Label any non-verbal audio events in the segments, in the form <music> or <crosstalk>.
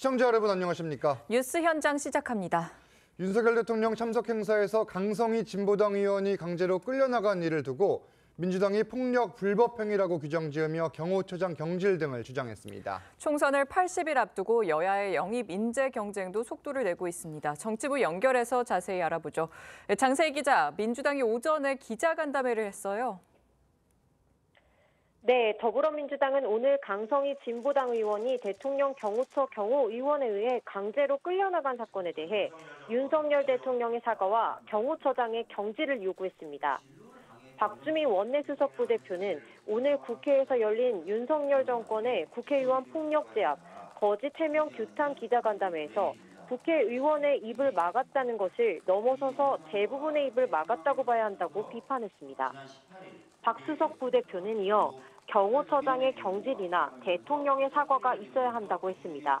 시청자 여러분 안녕하십니까? 뉴스 현장 시작합니다. 윤석열 대통령 참석 행사에서 강성희 진보당 의원이 강제로 끌려나간 일을 두고 민주당이 폭력 불법행위라고 규정지으며 경호처장 경질 등을 주장했습니다. 총선을 80일 앞두고 여야의 영입 인재 경쟁도 속도를 내고 있습니다. 정치부 연결해서 자세히 알아보죠. 장세희 기자, 민주당이 오전에 기자간담회를 했어요. 네, 더불어민주당은 오늘 강성희 진보당 의원이 대통령 경호처 경호의원에 의해 강제로 끌려나간 사건에 대해 윤석열 대통령의 사과와 경호처장의 경질을 요구했습니다. 박주민 원내수석부 대표는 오늘 국회에서 열린 윤석열 정권의 국회의원 폭력 제압, 거짓 해명 규탄 기자간담회에서 국회의원의 입을 막았다는 것을 넘어서서 대부분의 입을 막았다고 봐야 한다고 비판했습니다. 박수석 부대표는 이어 경호처장의 경질이나 대통령의 사과가 있어야 한다고 했습니다.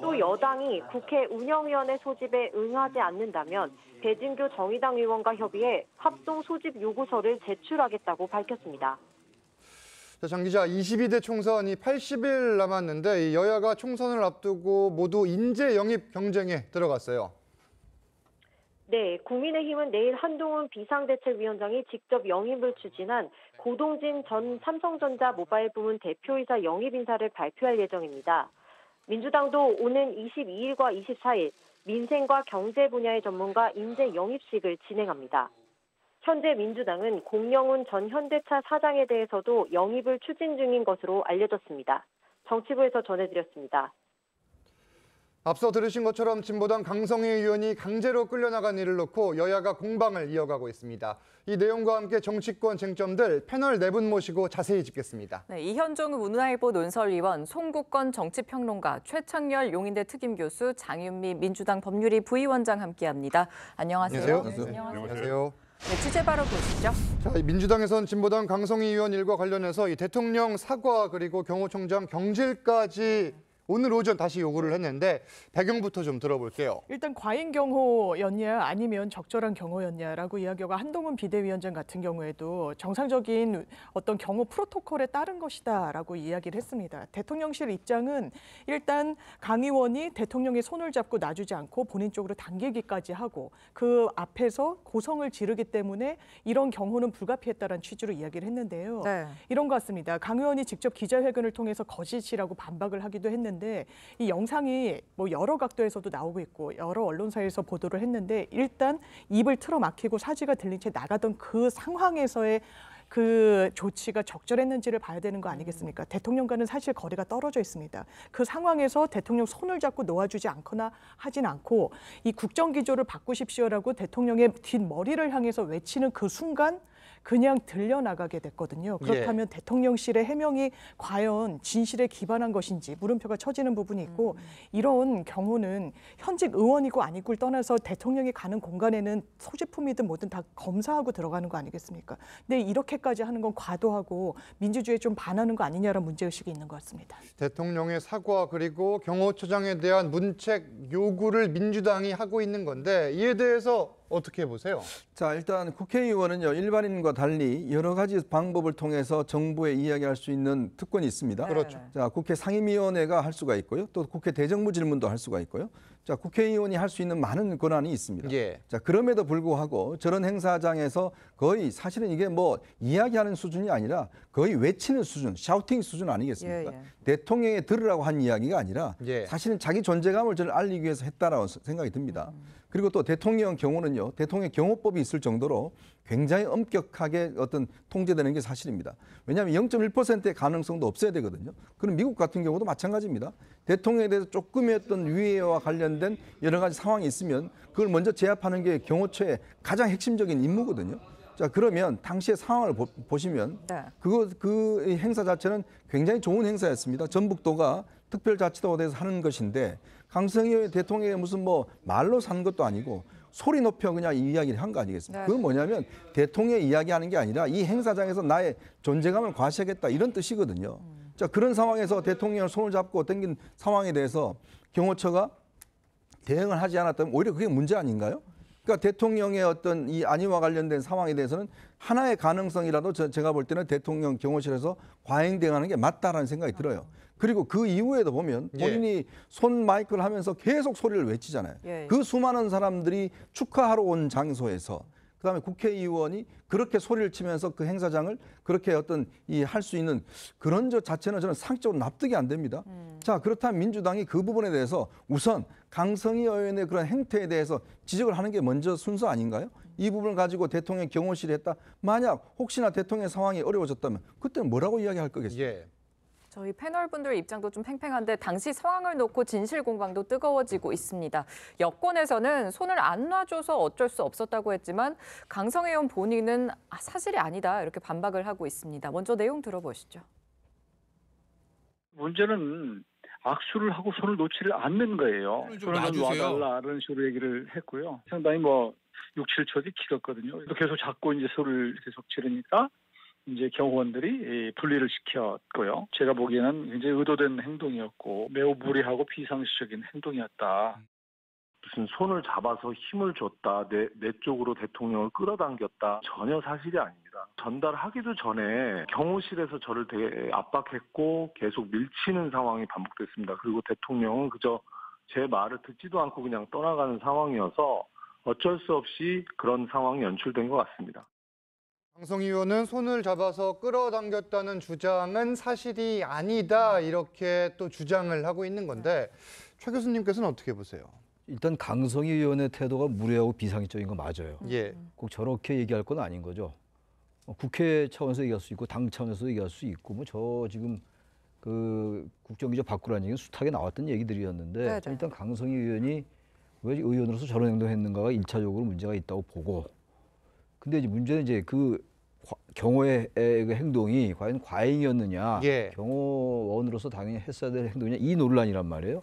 또 여당이 국회 운영위원회 소집에 응하지 않는다면 배진교 정의당 의원과 협의해 합동 소집 요구서를 제출하겠다고 밝혔습니다. 자, 장 기자, 22대 총선이 80일 남았는데 여야가 총선을 앞두고 모두 인재 영입 경쟁에 들어갔어요. 네, 국민의힘은 내일 한동훈 비상대책위원장이 직접 영입을 추진한 고동진 전 삼성전자 모바일 부문 대표이사 영입 인사를 발표할 예정입니다. 민주당도 오는 22일과 24일 민생과 경제 분야의 전문가 인재 영입식을 진행합니다. 현재 민주당은 공영훈 전 현대차 사장에 대해서도 영입을 추진 중인 것으로 알려졌습니다. 정치부에서 전해드렸습니다. 앞서 들으신 것처럼 진보당 강성희 의원이 강제로 끌려나간 일을 놓고 여야가 공방을 이어가고 있습니다. 이 내용과 함께 정치권 쟁점들 패널 네 분 모시고 자세히 짚겠습니다. 네, 이현종 문화일보 논설위원, 송국건 정치평론가, 최창렬 용인대 특임교수, 장윤미 민주당 법률위 부위원장 함께합니다. 안녕하세요. 안녕하세요. 안녕하세요. 안녕하세요. 네, 취재 바로 보시죠. 자, 민주당에선 진보당 강성희 의원 일과 관련해서 이 대통령 사과 그리고 경호총장 경질까지 오늘 오전 다시 요구를 했는데 배경부터 좀 들어볼게요. 일단 과잉 경호였냐 아니면 적절한 경호였냐라고 이야기가 한동훈 비대위원장 같은 경우에도 정상적인 어떤 경호 프로토콜에 따른 것이다라고 이야기를 했습니다. 대통령실 입장은 일단 강 의원이 대통령의 손을 잡고 놔주지 않고 본인 쪽으로 당기기까지 하고 그 앞에서 고성을 지르기 때문에 이런 경호는 불가피했다는 취지로 이야기를 했는데요. 네. 이런 것 같습니다. 강 의원이 직접 기자회견을 통해서 거짓이라고 반박을 하기도 했는데 했는데 이 영상이 뭐 여러 각도에서도 나오고 있고 여러 언론사에서 보도를 했는데 일단 입을 틀어막히고 사지가 들린 채 나가던 그 상황에서의 그 조치가 적절했는지를 봐야 되는 거 아니겠습니까? 대통령과는 사실 거리가 떨어져 있습니다. 그 상황에서 대통령 손을 잡고 놓아주지 않거나 하진 않고 이 국정 기조를 바꾸십시오라고 대통령의 뒷머리를 향해서 외치는 그 순간 그냥 들려나가게 됐거든요. 예. 그렇다면 예. 대통령실의 해명이 과연 진실에 기반한 것인지 물음표가 처지는 부분이 있고 음. 이런 경우는 현직 의원이고 아니고를 떠나서 대통령이 가는 공간에는 소지품이든 뭐든 다 검사하고 들어가는 거 아니겠습니까? 근데 이렇게까지 하는 건 과도하고 민주주의에 좀 반하는 거 아니냐라는 문제의식이 있는 것 같습니다. 대통령의 사과 그리고 경호처장에 대한 문책 요구를 민주당이 하고 있는 건데 이에 대해서 어떻게 보세요? 자, 일단 국회의원은요, 일반인과 달리 여러 가지 방법을 통해서 정부에 이야기할 수 있는 특권이 있습니다. 그렇죠. 네. 자, 국회 상임위원회가 할 수가 있고요. 또 국회 대정부 질문도 할 수가 있고요. 자, 국회의원이 할 수 있는 많은 권한이 있습니다. 예. 자, 그럼에도 불구하고 저런 행사장에서 거의 사실은 이게 뭐 이야기하는 수준이 아니라 거의 외치는 수준, 샤우팅 수준 아니겠습니까? 예, 예. 대통령에 들으라고 한 이야기가 아니라 예. 사실은 자기 존재감을 저를 알리기 위해서 했다라고 생각이 듭니다. 음. 그리고 또 대통령 경호는요, 대통령 경호법이 있을 정도로 굉장히 엄격하게 어떤 통제되는 게 사실입니다. 왜냐하면 0.1%의 가능성도 없어야 되거든요. 그럼 미국 같은 경우도 마찬가지입니다. 대통령에 대해서 조금의 어떤 위해와 관련된 여러 가지 상황이 있으면 그걸 먼저 제압하는 게 경호처의 가장 핵심적인 임무거든요. 자 그러면 당시의 상황을 보, 시면 네. 그거 그 행사 자체는 굉장히 좋은 행사였습니다. 전북도가 특별자치도가 돼서 하는 것인데 강성희 대통령이 무슨 뭐 말로 산 것도 아니고 소리 높여 그냥 이야기를한 거 아니겠습니까? 네. 그건 뭐냐면 대통령 이야기하는 이게 아니라 이 행사장에서 나의 존재감을 과시하겠다 이런 뜻이거든요. 음. 자 그런 상황에서 대통령을 손을 잡고 당긴 상황에 대해서 경호처가 대응을 하지 않았다면 오히려 그게 문제 아닌가요? 그러니까 대통령의 어떤 이 안위와 관련된 상황에 대해서는 하나의 가능성이라도 저, 제가 볼 때는 대통령 경호실에서 과잉 대응하는 게 맞다라는 생각이 들어요. 그리고 그 이후에도 보면 예. 본인이 예. 손 마이크를 하면서 계속 소리를 외치잖아요. 예. 그 수많은 사람들이 축하하러 온 장소에서 그다음에 국회의원이 그렇게 소리를 치면서 그 행사장을 그렇게 어떤 이 할 수 있는 그런 저 자체는 저는 상적으로 납득이 안 됩니다. 음. 자 그렇다면 민주당이 그 부분에 대해서 우선 강성희 의원의 그런 행태에 대해서 지적을 하는 게 먼저 순서 아닌가요? 이 부분을 가지고 대통령 경호실에 했다. 만약 혹시나 대통령 상황이 어려워졌다면 그때는 뭐라고 이야기할 거겠어요? 예. 저희 패널분들 입장도 좀 팽팽한데 당시 상황을 놓고 진실 공방도 뜨거워지고 있습니다. 여권에서는 손을 안 놔줘서 어쩔 수 없었다고 했지만 강성애 의원 본인은 아, 사실이 아니다 이렇게 반박을 하고 있습니다. 먼저 내용 들어보시죠. 문제는 악수를 하고 손을 놓지를 않는 거예요. 손을 놔달라는 식으로 얘기를 했고요. 상당히 뭐 6, 7초 뒤 길었거든요. 계속 잡고 이제 소를 계속 지르니까 이제 경호원들이 분리를 시켰고요. 제가 보기에는 굉장히 의도된 행동이었고 매우 무리하고 비상식적인 행동이었다. 무슨 손을 잡아서 힘을 줬다, 내, 내 쪽으로 대통령을 끌어당겼다. 전혀 사실이 아닙니다. 전달하기도 전에 경호실에서 저를 되게 압박했고 계속 밀치는 상황이 반복됐습니다. 그리고 대통령은 그저 제 말을 듣지도 않고 그냥 떠나가는 상황이어서 어쩔 수 없이 그런 상황이 연출된 것 같습니다. 강성의원은 손을 잡아서 끌어당겼다는 주장은 사실이 아니다 이렇게 또 주장을 하고 있는 건데 최 교수님께서는 어떻게 보세요? 일단 강성희 의원의 태도가 무례하고 비상식적인 거 맞아요. 예. 꼭 저렇게 얘기할 건 아닌 거죠. 뭐 국회 차원에서 얘기할 수 있고 당 차원에서 얘기할 수 있고 뭐 저 지금 그 국정기조 바꾸라는 얘기는 숱하게 나왔던 얘기들이었는데 맞아요. 네, 네. 일단 강성희 의원이 왜 의원으로서 저런 행동했는가가 일차적으로 문제가 있다고 보고 근데 이제 문제는 이제 그 경호의 그 행동이 과연 과잉이었느냐, 예. 경호원으로서 당연히 했어야 될 행동이냐 이 논란이란 말이에요.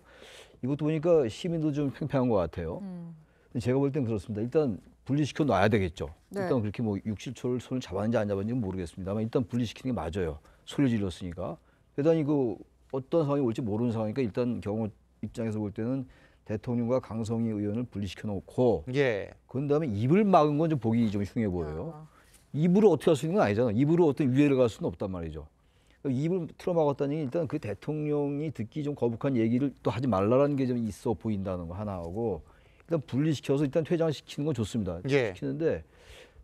이것도 보니까 시민도 좀 팽팽한 것 같아요. 음. 제가 볼 땐 그렇습니다. 일단 분리시켜 놔야 되겠죠. 네. 일단 그렇게 뭐 6, 7초를 손을 잡았는지 안 잡았는지 모르겠습니다만 일단 분리시키는 게 맞아요. 소리 질렀으니까. 대단히 그 어떤 상황이 올지 모르는 상황이니까 일단 경호 입장에서 볼 때는 대통령과 강성희 의원을 분리시켜 놓고 예. 그 다음에 입을 막은 건 좀 보기 좀 흉해 보여요. 아. 입으로 어떻게 할 수 있는 건 아니잖아. 입으로 어떤 위해를갈 수는 없단 말이죠. 입을 틀어막았다니 일단 그 대통령이 듣기 좀 거북한 얘기를 또 하지 말라라는 게 좀 있어 보인다는 거 하나하고 일단 분리시켜서 일단 퇴장시키는 건 좋습니다. 예. 시키는데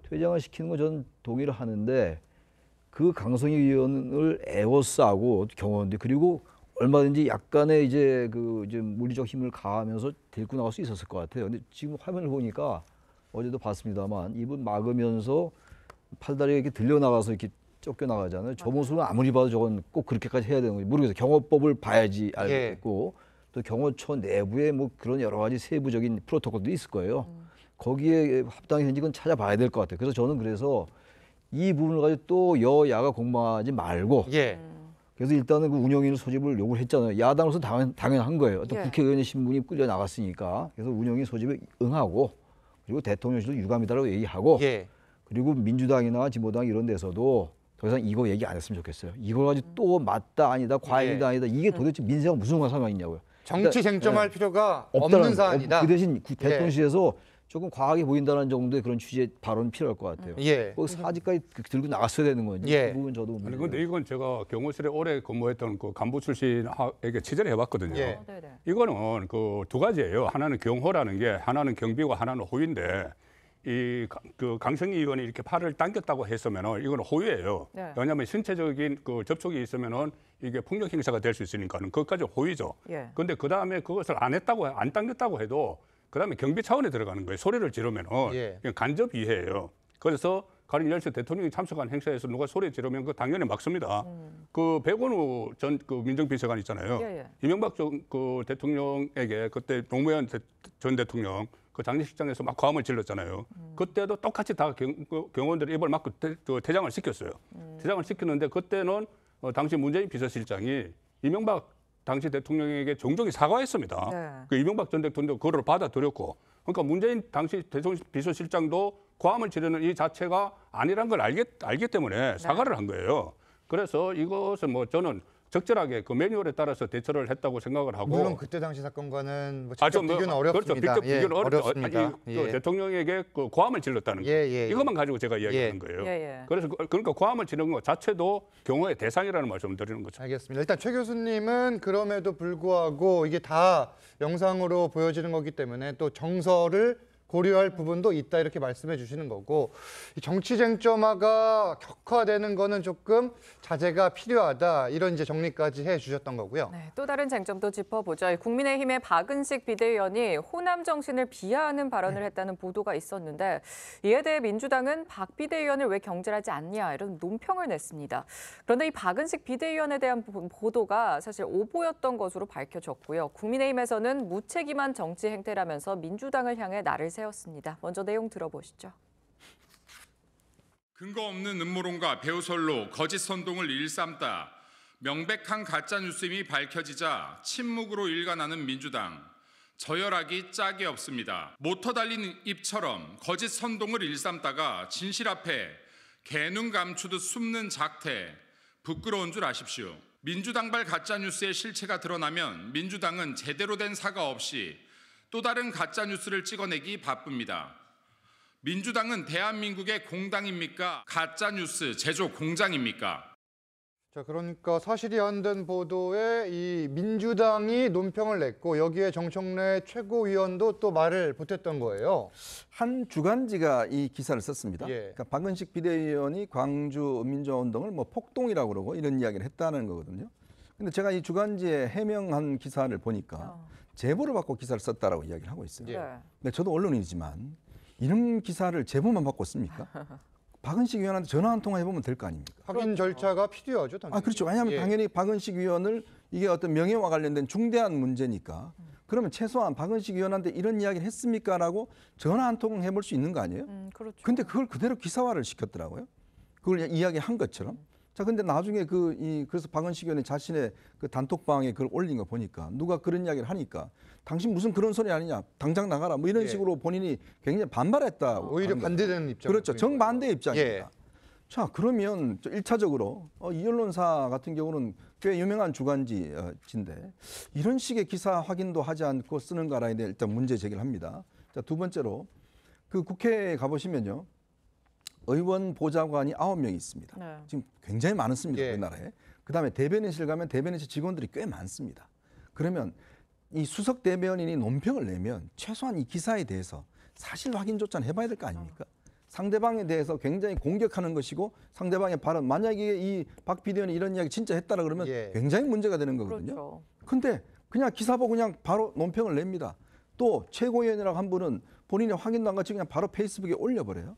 퇴장을 시키는 건 저는 동의를 하는데 그 강성희 의원을 애워싸고 경호원들 그리고 얼마든지 약간의 이제 그 이제 물리적 힘을 가하면서 들고 나올 수 있었을 것 같아요. 근데 지금 화면을 보니까 어제도 봤습니다만 입은 막으면서 팔다리가 이렇게 들려 나가서 이렇게 쫓겨 나가잖아요. 저 모습은 아무리 봐도 저건 꼭 그렇게까지 해야 되는 거지 모르겠어요. 경호법을 봐야지 알겠고 예. 또 경호처 내부에 뭐 그런 여러 가지 세부적인 프로토콜도 있을 거예요. 음. 거기에 합당한 현직은 찾아봐야 될 것 같아요. 그래서 저는 그래서 이 부분을 가지고 또 여야가 공방하지 말고 예. 음. 그래서 일단은 그 운영위원 소집을 요구를 했잖아요. 야당으로서 당연, 당연한 거예요. 또 예. 국회의원의 신분이 끌려 나갔으니까. 그래서 운영위 소집에 응하고 그리고 대통령실도 유감이다라고 얘기하고 예. 그리고 민주당이나 진보당 이런 데서도 더 이상 이거 얘기 안 했으면 좋겠어요. 이걸 가지고 또 음. 맞다 아니다 과일이다 예. 아니다 이게 음. 도대체 민생과 무슨 상관이냐고요. 정치 그러니까 쟁점할 예. 필요가 없는 사안이다. 어, 그 대신 그 예. 대통령실에서 조금 과하게 보인다는 정도의 그런 취지의 발언 이 필요할 것 같아요. 예. 꼭 사직까지 그 들고 나갔어야 되는 건지 예. 그 부분 저도 아니 근데 이건 제가 경호실에 오래 근무했던 그 간부 출신에게 취재를 해봤거든요. 예. 아, 어, 이거는 그 두 가지예요. 하나는 경호라는 게 하나는 경비고 하나는 호위인데 이 그 강성희 의원이 이렇게 팔을 당겼다고 했으면은 이건 호위예요. 네. 왜냐하면 신체적인 그 접촉이 있으면은 이게 폭력 행사가 될 수 있으니까는 그것까지 호위죠. 그런데 예. 그 다음에 그것을 안 했다고 안 당겼다고 해도 그다음에 경비 차원에 들어가는 거예요. 소리를 지르면 예. 그냥 간접 이해예요 그래서 가령 열세 대통령이 참석한 행사에서 누가 소리 지르면 그 당연히 막습니다. 음. 그 백원우 전그 민정비서관 있잖아요. 예, 예. 이명박 전, 그 대통령에게 그때 노무현 대, 전 대통령 그 장례식장에서 막 과음을 질렀잖아요. 음. 그때도 똑같이 다 경, 그 원들이 입을 막고 그 태, 그 퇴장을 시켰어요. 음. 퇴장을 시켰는데 그때는 어, 당시 문재인 비서실장이 이명박 당시 대통령에게 종종 사과했습니다. 네. 그 이명박 전 대통령도 그걸 받아들였고 그러니까 문재인 당시 대통령 비서실장도 고함을 지르는 이 자체가 아니란 걸 알기, 알기 때문에 사과를 네. 한 거예요. 그래서 이것은 뭐 저는 적절하게 그 매뉴얼에 따라서 대처를 했다고 생각을 하고 물론 그때 당시 사건과는 뭐 직접 아, 좀, 비교는 어, 그렇죠. 어렵습니다. 그렇죠. 비교는 어렵 어렵습니다. 이, 그 예. 그 대통령에게 그 고함을 질렀다는 예, 거. 예, 예, 이것만 가지고 제가 이야기하는 예. 거예요. 그래서 그, 그러니까 고함을 지르는 것 자체도 경호의 대상이라는 말씀을 드리는 거죠. 알겠습니다. 일단 최 교수님은 그럼에도 불구하고 이게 다 영상으로 보여지는 거기 때문에 또 정서를 고려할 부분도 있다 이렇게 말씀해 주시는 거고 정치 쟁점화가 격화되는 거는 조금 자제가 필요하다 이런 이제 정리까지 해 주셨던 거고요. 네, 또 다른 쟁점도 짚어보죠. 국민의힘의 박은식 비대위원이 호남 정신을 비하하는 발언을 네. 했다는 보도가 있었는데 이에 대해 민주당은 박 비대위원을 왜 경질하지 않냐 이런 논평을 냈습니다. 그런데 이 박은식 비대위원에 대한 보도가 사실 오보였던 것으로 밝혀졌고요. 국민의힘에서는 무책임한 정치 행태라면서 민주당을 향해 나를 세웠습니다 먼저 내용 들어보시죠. 근거 없는 음모론과 배우설로 거짓 선동을 일삼다 명백한 가짜 뉴스임이 밝혀지자 침묵으로 일관하는 민주당 저열하기 짝이 없습니다. 모터 달린 입처럼 거짓 선동을 일삼다가 진실 앞에 개눈 감추듯 숨는 작태 부끄러운 줄 아십시오. 민주당발 가짜 뉴스의 실체가 드러나면 민주당은 제대로 된 사과 없이 또 다른 가짜 뉴스를 찍어내기 바쁩니다. 민주당은 대한민국의 공당입니까? 가짜 뉴스 제조 공장입니까? 자, 그러니까 사실이 안 된 보도에 이 민주당이 논평을 냈고 여기에 정청래 최고위원도 또 말을 보탰던 거예요. 한 주간지가 이 기사를 썼습니다. 예. 그러니까 박은식 비대위원이 광주 민주화 운동을 뭐 폭동이라고 그러고 이런 이야기를 했다는 거거든요. 근데 제가 이 주간지에 해명한 기사를 보니까 어. 제보를 받고 기사를 썼다라고 이야기를 하고 있어요. 네. 근데 저도 언론인이지만 이런 기사를 제보만 받고 씁니까? <laughs> 박은식 위원한테 전화 한 통화 해보면 될 거 아닙니까? 확인 절차가 필요하죠, 당연히. 아, 그렇죠. 왜냐하면 예. 당연히 박은식 위원을 이게 어떤 명예와 관련된 중대한 문제니까 음. 그러면 최소한 박은식 위원한테 이런 이야기를 했습니까? 라고 전화 한 통 해볼 수 있는 거 아니에요? 음, 그렇죠. 근데 그걸 그대로 기사화를 시켰더라고요. 그걸 이야기한 것처럼. 음. 자, 근데 나중에 그, 이, 그래서 박은식 의원이 자신의 그 단톡방에 그걸 올린 거 보니까 누가 그런 이야기를 하니까 당신 무슨 그런 소리 아니냐. 당장 나가라. 뭐 이런 예. 식으로 본인이 굉장히 반발했다. 어, 오히려 반대되는 입장. 그렇죠. 정반대 입장입니다. 예. 자, 그러면 일차적으로 어, 이 언론사 같은 경우는 꽤 유명한 주간지인데 이런 식의 기사 확인도 하지 않고 쓰는가라에 대해 일단 문제 제기를 합니다. 자, 두 번째로 그 국회에 가보시면요. 의원 보좌관이 아홉 명이 있습니다. 네. 지금 굉장히 많습니다. 예. 우리나라에. 그다음에 대변인실 가면 대변인실 직원들이 꽤 많습니다. 그러면 이 수석 대변인이 논평을 내면 최소한 이 기사에 대해서 사실 확인조차는 해봐야 될 거 아닙니까? 어. 상대방에 대해서 굉장히 공격하는 것이고 상대방의 발언 만약에 이 박 비대위원이 이런 이야기 진짜 했다라 그러면 예. 굉장히 문제가 되는 거거든요. 그렇죠. 근데 그냥 기사 보고 그냥 바로 논평을 냅니다. 또 최고위원이라고 한 분은 본인이 확인도 안 같이 그냥 바로 페이스북에 올려버려요.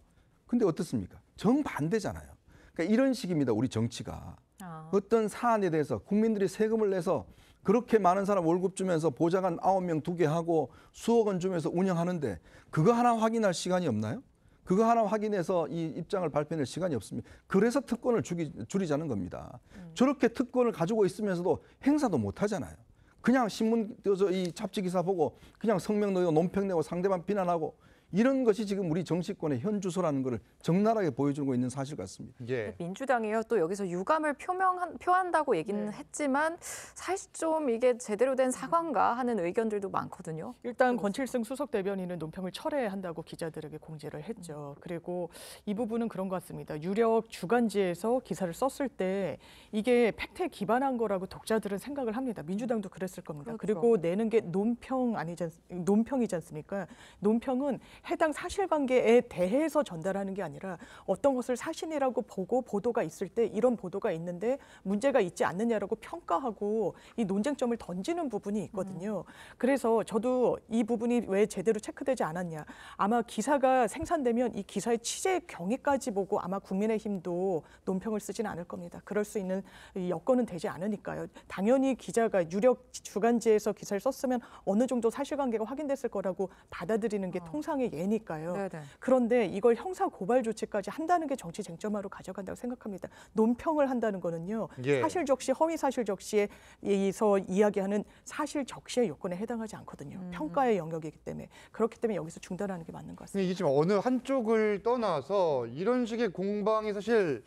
근데 어떻습니까? 정반대잖아요. 그러니까 이런 식입니다. 우리 정치가. 아. 어떤 사안에 대해서 국민들이 세금을 내서 그렇게 많은 사람 월급 주면서 보좌관 9명두 개 하고 수억 원 주면서 운영하는데 그거 하나 확인할 시간이 없나요? 그거 하나 확인해서 이 입장을 발표할 시간이 없습니다. 그래서 특권을 주기, 줄이자는 겁니다. 음. 저렇게 특권을 가지고 있으면서도 행사도 못 하잖아요. 그냥 신문, 이 잡지 기사 보고 그냥 성명 넣고 논평 내고 상대방 비난하고 이런 것이 지금 우리 정치권의 현 주소라는 것을 적나라하게 보여주고 있는 사실 같습니다. 예. 민주당이요 또 여기서 유감을 표명한 표한다고 얘기는 네. 했지만 사실 좀 이게 제대로 된 사과인가 하는 의견들도 많거든요. 일단 권칠승 수석 대변인은 논평을 철회한다고 기자들에게 공지를 했죠. 그리고 이 부분은 그런 것 같습니다. 유력 주간지에서 기사를 썼을 때 이게 팩트에 기반한 거라고 독자들은 생각을 합니다. 민주당도 그랬을 겁니다. 그렇죠. 그리고 내는 게 논평 아니지 논평이지 않습니까? 논평은 해당 사실관계에 대해서 전달하는 게 아니라 어떤 것을 사실이라고 보고 보도가 있을 때 이런 보도가 있는데 문제가 있지 않느냐라고 평가하고 이 논쟁점을 던지는 부분이 있거든요. 음. 그래서 저도 이 부분이 왜 제대로 체크되지 않았냐. 아마 기사가 생산되면 이 기사의 취재 경위까지 보고 아마 국민의힘도 논평을 쓰지는 않을 겁니다. 그럴 수 있는 여건은 되지 않으니까요. 당연히 기자가 유력 주간지에서 기사를 썼으면 어느 정도 사실관계가 확인됐을 거라고 받아들이는 게 어. 통상의 사건 예니까요. 네네. 네. 그런데 이걸 형사 고발 조치까지 한다는 게 정치 쟁점화로 가져간다고 생각합니다. 논평을 한다는 거는요. 예. 사실 적시, 허위 사실 적시에 이서 이야기하는 사실 적시의 요건에 해당하지 않거든요. 음. 평가의 영역이기 때문에 그렇기 때문에 여기서 중단하는 게 맞는 것 같습니다. 이 지금 어느 한쪽을 떠나서 이런 식의 공방이 사실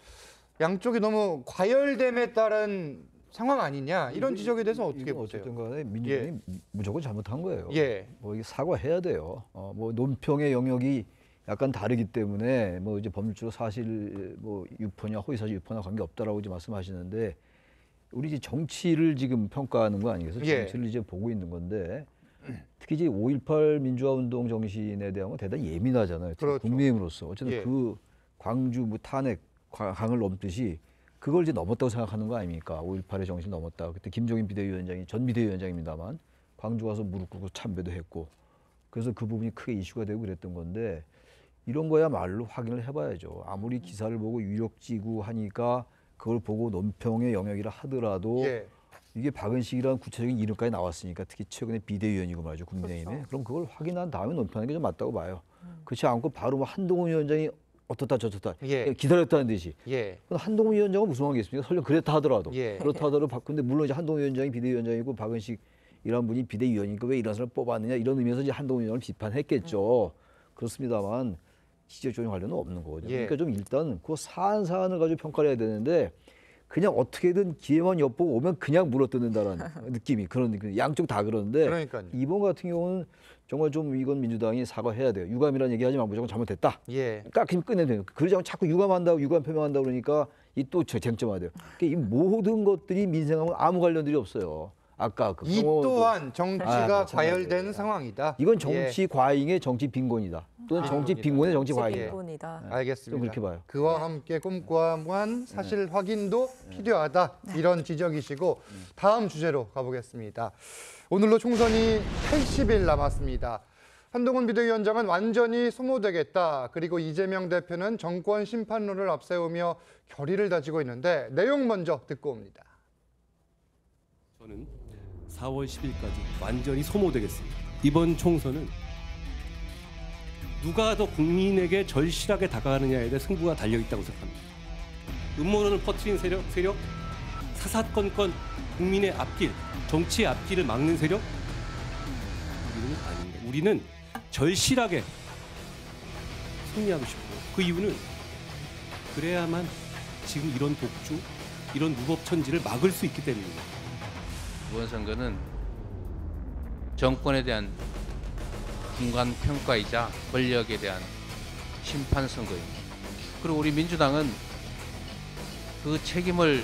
양쪽이 너무 과열됨에 따른 상황 아니냐 이런 지적에 대해서 어떻게 보세요? 어쨌든 간에 민주당이 예. 무조건 잘못한 거예요. 예. 뭐 이게 사과해야 돼요. 어, 뭐 논평의 영역이 약간 다르기 때문에 뭐 이제 법률적으로 사실 뭐 유포냐 허위사실 유포나 관계 없다라고 이제 말씀하시는데 우리 이제 정치를 지금 평가하는 거 아니겠어요? 예. 정치를 이제 보고 있는 건데 특히 이제 5.18 민주화 운동 정신에 대한 건 대단히 예민하잖아요. 그렇죠. 국민으로서 어쨌든 예. 그 광주 뭐 탄핵 강을 넘듯이 그걸 이제 넘었다고 생각하는 거 아닙니까? 5.18의 정신 넘었다. 그때 김종인 비대위원장이 전 비대위원장입니다만 광주 가서 무릎 꿇고 참배도 했고 그래서 그 부분이 크게 이슈가 되고 그랬던 건데 이런 거야말로 확인을 해봐야죠. 아무리 기사를 보고 유력지구 하니까 그걸 보고 논평의 영역이라 하더라도 예. 이게 박은식이라는 구체적인 이름까지 나왔으니까 특히 최근에 비대위원이고 말이죠 국민의힘에 그렇죠. 그럼 그걸 확인한 다음에 논평하는 게좀 맞다고 봐요. 음. 그렇지 않고 바로 뭐 한동훈 위원장이 어떻다 저렇다 예. 예. 기다렸다는 듯이 예. 한동훈 위원장은 무슨 관계겠습니까? 설령 그랬다 하더라도 예. 그렇다 하더라도 박, 근데 물론 이제 한동훈 위원장이 비대위원장이고 박은식 이런 분이 비대위원이니까 왜 이런 사람을 뽑았느냐 이런 의미에서 이제 한동훈 위원장을 비판했겠죠. 음. 그렇습니다만 지재조정 관련은 없는 거거든요. 예. 그러니까 좀 일단 그 사안 사안을 가지고 평가를 해야 되는데 그냥 어떻게든 기회만 엿보고 오면 그냥 물어뜯는다는 <laughs> 느낌이 그런 양쪽 다 그러는데 그러니까요. 이번 같은 경우는 정말 좀 이건 민주당이 사과해야 돼요. 유감이라는 얘기하지 말고 무조건 뭐 잘못됐다. 예. 깎이면 끝내야 돼요. 그러지 않고 자꾸 유감한다고 유감 표명한다 고 그러니까 이 또 쟁점화돼요. 그러니까 이 모든 것들이 민생하고 아무 관련들이 없어요. 아까 그이 평화도- 또한 정치가 마과열된 아, 네. 네. 상황이다. 이건 예. 정치 과잉의 정치 빈곤이다. 또는 아, 정치 네. 빈곤의 정치 과잉이다. 빈 알겠습니다. 좀 그렇게 봐요. 그와 함께 꼼꼼한 사실 확인도 필요하다 이런 지적이시고 다음 주제로 가보겠습니다. 오늘로 총선이 80일 남았습니다. 한동훈 비대위원장은 완전히 소모되겠다. 그리고 이재명 대표는 정권 심판론을 앞세우며 결의를 다지고 있는데 내용 먼저 듣고 옵니다. 저는 4월 10일까지 완전히 소모되겠습니다. 이번 총선은 누가 더 국민에게 절실하게 다가가느냐에 대해 승부가 달려 있다고 생각합니다. 음모론을 퍼뜨린 세력, 세력 사사건건 국민의 앞길, 정치의 앞길을 막는 세력 우리는 아닙니다. 우리는 절실하게 승리하고 싶고 그 이유는 그래야만 지금 이런 독주, 이런 무법천지를 막을 수 있기 때문입니다. 이번 선거는 정권에 대한 중간 평가이자 권력에 대한 심판 선거입니다. 그리고 우리 민주당은 그 책임을